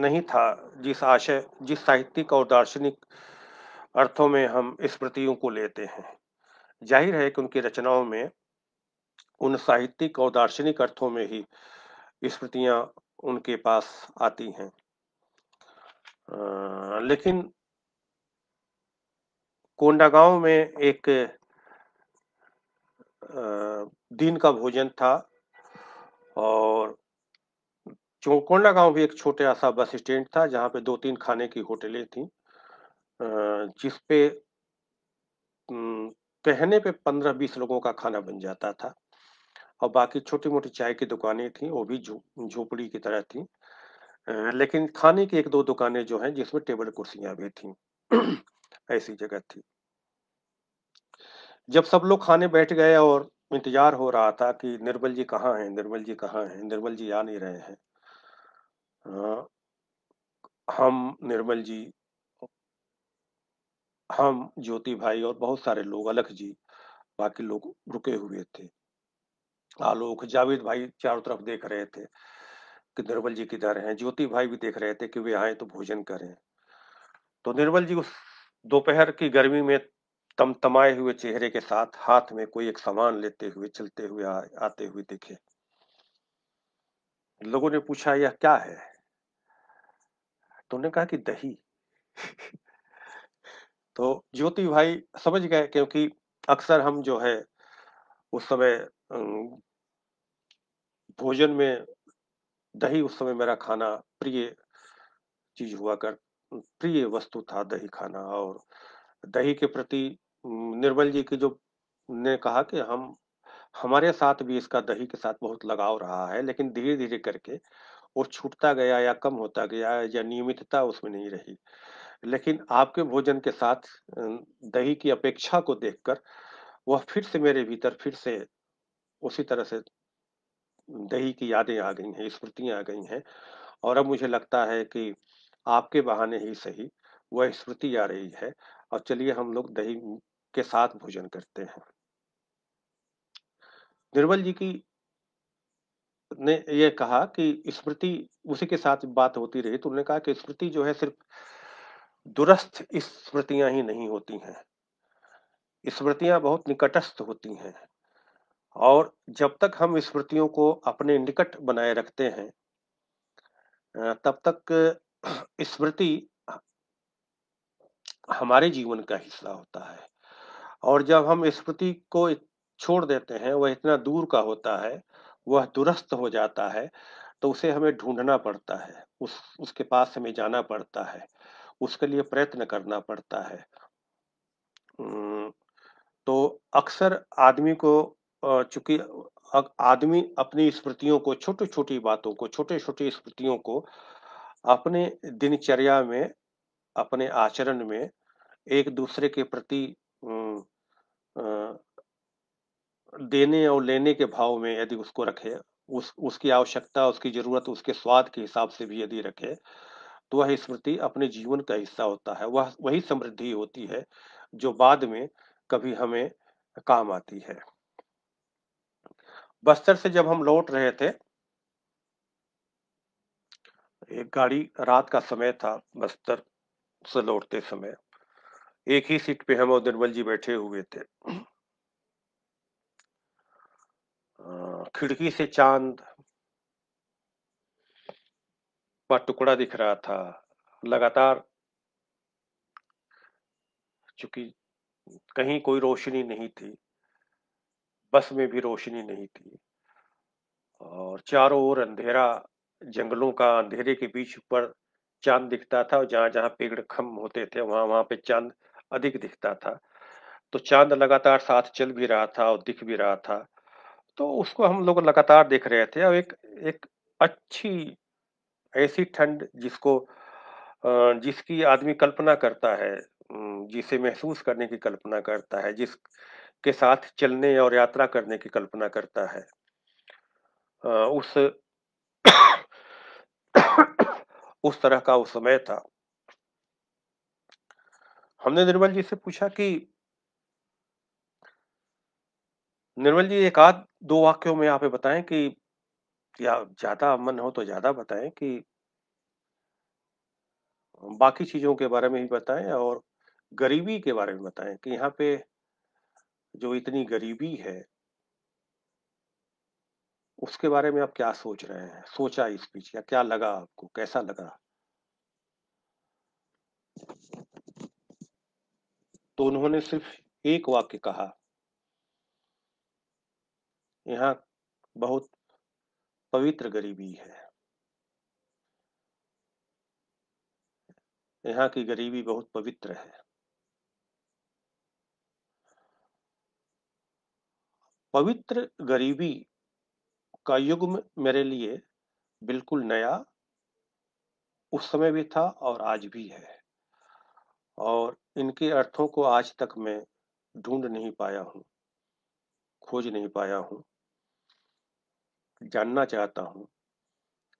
नहीं था जिस आशय जिस साहित्यिक और दार्शनिक अर्थों में हम स्मृतियों को लेते हैं जाहिर है कि उनकी रचनाओं में उन साहित्यिक और दार्शनिक अर्थों में ही स्मृतियां उनके पास आती हैं आ, लेकिन कोंडागांव में एक दिन का भोजन था और चौकोंडा गांव भी एक छोटा सा बस स्टैंड था जहां पे दो तीन खाने की होटलें थी जिसपे कहने पे पंद्रह बीस लोगों का खाना बन जाता था और बाकी छोटी मोटी चाय की दुकानें थी वो भी झोपड़ी जू, की तरह थी लेकिन खाने की एक दो दुकानें जो हैं जिसमें टेबल कुर्सियां भी थी ऐसी जगह थी जब सब लोग खाने बैठ गए और इंतजार हो रहा था कि निर्मल जी कहाँ हैं निर्मल जी कहाँ हैं निर्मल जी आ नहीं रहे हैं हम निर्मल जी हम ज्योति भाई और बहुत सारे लोग अलख जी बाकी लोग रुके हुए थे आलोक जावेद भाई चारों तरफ देख रहे थे कि निर्मल जी किधर हैं ज्योति भाई भी देख रहे थे कि वे आए तो भोजन करें तो निर्मल जी उस दोपहर की गर्मी में तमतमाए हुए चेहरे के साथ हाथ में कोई एक सामान लेते हुए चलते हुए आ, आते हुए देखे लोगों ने पूछा यह क्या है तो उन्होंने कहा कि दही तो ज्योति भाई समझ गए क्योंकि अक्सर हम जो है उस समय भोजन में दही उस समय मेरा खाना प्रिय चीज हुआ कर प्रिय वस्तु था दही खाना और दही के प्रति निर्मल जी की जो ने कहा कि हम हमारे साथ भी इसका दही के साथ बहुत लगाव रहा है लेकिन धीरे धीरे करके वो छूटता गया या कम होता गया या नियमितता उसमें नहीं रही लेकिन आपके भोजन के साथ दही की अपेक्षा को देखकर वह फिर से मेरे भीतर फिर से उसी तरह से दही की यादें आ गई हैं स्मृतियां आ गई हैं और अब मुझे लगता है कि आपके बहाने ही सही वह स्मृति आ रही है और चलिए हम लोग दही के साथ भोजन करते हैं निर्मल जी की ने ये कहा कि स्मृति उसी के साथ बात होती रही तो उन्होंने कहा कि स्मृति जो है सिर्फ दुरस्थ स्मृतियां ही नहीं होती हैं स्मृतियां बहुत निकटस्थ होती हैं और जब तक हम स्मृतियों को अपने निकट बनाए रखते हैं तब तक स्मृति हमारे जीवन का हिस्सा होता है और जब हम स्मृति को छोड़ देते हैं वह इतना दूर का होता है वह दुरस्त हो जाता है तो उसे हमें ढूंढना पड़ता है उस उसके पास हमें जाना पड़ता है उसके लिए प्रयत्न करना पड़ता है तो अक्सर आदमी को चूंकि आदमी अपनी स्मृतियों को छोटी छोटी बातों को छोटे छोटे स्मृतियों को अपने दिनचर्या में अपने आचरण में एक दूसरे के प्रति देने और लेने के भाव में यदि उसको रखे उस उसकी आवश्यकता उसकी जरूरत उसके स्वाद के हिसाब से भी यदि रखे तो वह स्मृति अपने जीवन का हिस्सा होता है वह वही समृद्धि होती है जो बाद में कभी हमें काम आती है बस्तर से जब हम लौट रहे थे एक गाड़ी रात का समय था बस्तर से लौटते समय एक ही सीट पे हम और निर्मल जी बैठे हुए थे खिड़की से चांद का टुकड़ा दिख रहा था लगातार चूंकि कहीं कोई रोशनी नहीं थी बस में भी रोशनी नहीं थी और चारों ओर अंधेरा जंगलों का अंधेरे के बीच ऊपर चांद दिखता था और जहां जहां पेड़ खम होते थे वहां वहां पे चांद अधिक दिखता था तो चांद लगातार साथ चल भी रहा था और दिख भी रहा था तो उसको हम लोग लगातार देख रहे थे और एक एक अच्छी ऐसी ठंड जिसको जिसकी आदमी कल्पना करता है जिसे महसूस करने की कल्पना करता है जिसके साथ चलने और यात्रा करने की कल्पना करता है उस उस तरह का उस समय था हमने निर्मल जी से पूछा कि निर्मल जी एक आध दो वाक्यों में यहाँ पे बताएं कि या ज्यादा मन हो तो ज्यादा बताएं कि बाकी चीजों के बारे में भी बताएं और गरीबी के बारे में बताएं कि यहाँ पे जो इतनी गरीबी है उसके बारे में आप क्या सोच रहे हैं सोचा इस बीच या क्या लगा आपको कैसा लगा तो उन्होंने सिर्फ एक वाक्य कहा यहां बहुत पवित्र गरीबी है यहां की गरीबी बहुत पवित्र है पवित्र गरीबी का युग मेरे लिए बिल्कुल नया उस समय भी था और आज भी है और इनके अर्थों को आज तक मैं ढूंढ नहीं पाया हूं खोज नहीं पाया हूं जानना चाहता हूं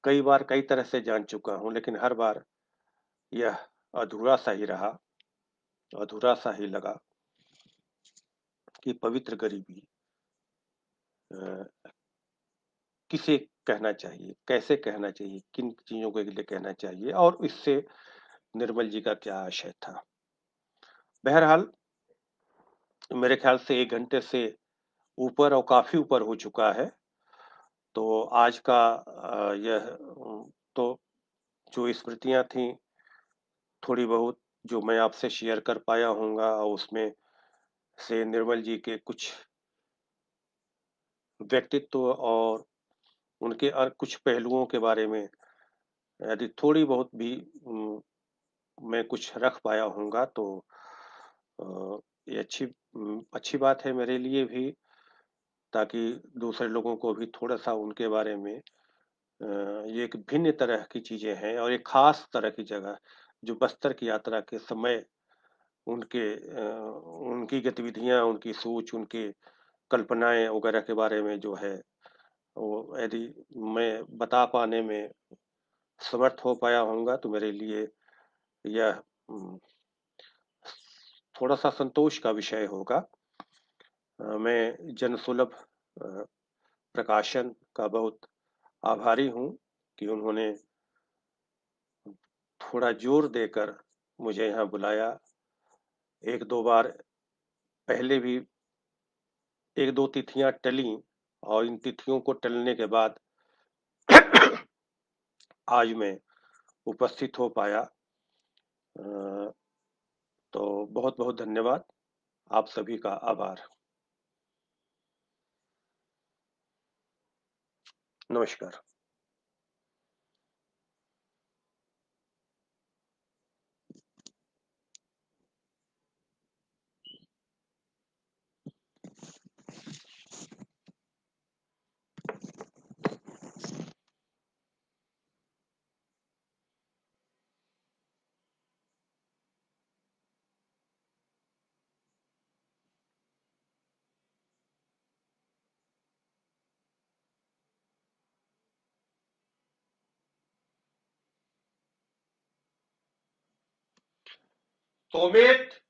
कई बार कई तरह से जान चुका हूं लेकिन हर बार यह अधूरा सा ही रहा अधूरा सा ही लगा कि पवित्र गरीबी किसे कहना चाहिए कैसे कहना चाहिए किन चीजों के लिए कहना चाहिए और इससे निर्मल जी का क्या आशय था बहरहाल मेरे ख्याल से एक घंटे से ऊपर और काफ़ी ऊपर हो चुका है तो आज का यह तो जो स्मृतियां थी थोड़ी बहुत जो मैं आपसे शेयर कर पाया हूंगा और उसमें से निर्मल जी के कुछ व्यक्तित्व और उनके और कुछ पहलुओं के बारे में यदि थोड़ी बहुत भी मैं कुछ रख पाया हूंगा तो ये अच्छी अच्छी बात है मेरे लिए भी ताकि दूसरे लोगों को भी थोड़ा सा उनके बारे में ये एक भिन्न तरह की चीज़ें हैं और एक ख़ास तरह की जगह जो बस्तर की यात्रा के समय उनके उनकी गतिविधियां उनकी सोच उनके कल्पनाएं वगैरह के बारे में जो है वो यदि मैं बता पाने में समर्थ हो पाया होऊंगा तो मेरे लिए यह थोड़ा सा संतोष का विषय होगा मैं जनसुलभ प्रकाशन का बहुत आभारी हूं कि उन्होंने थोड़ा जोर देकर मुझे यहाँ बुलाया एक दो बार पहले भी एक दो तिथियां टली और इन तिथियों को टलने के बाद आज मैं उपस्थित हो पाया तो बहुत बहुत धन्यवाद आप सभी का आभार नमस्कार Tomate.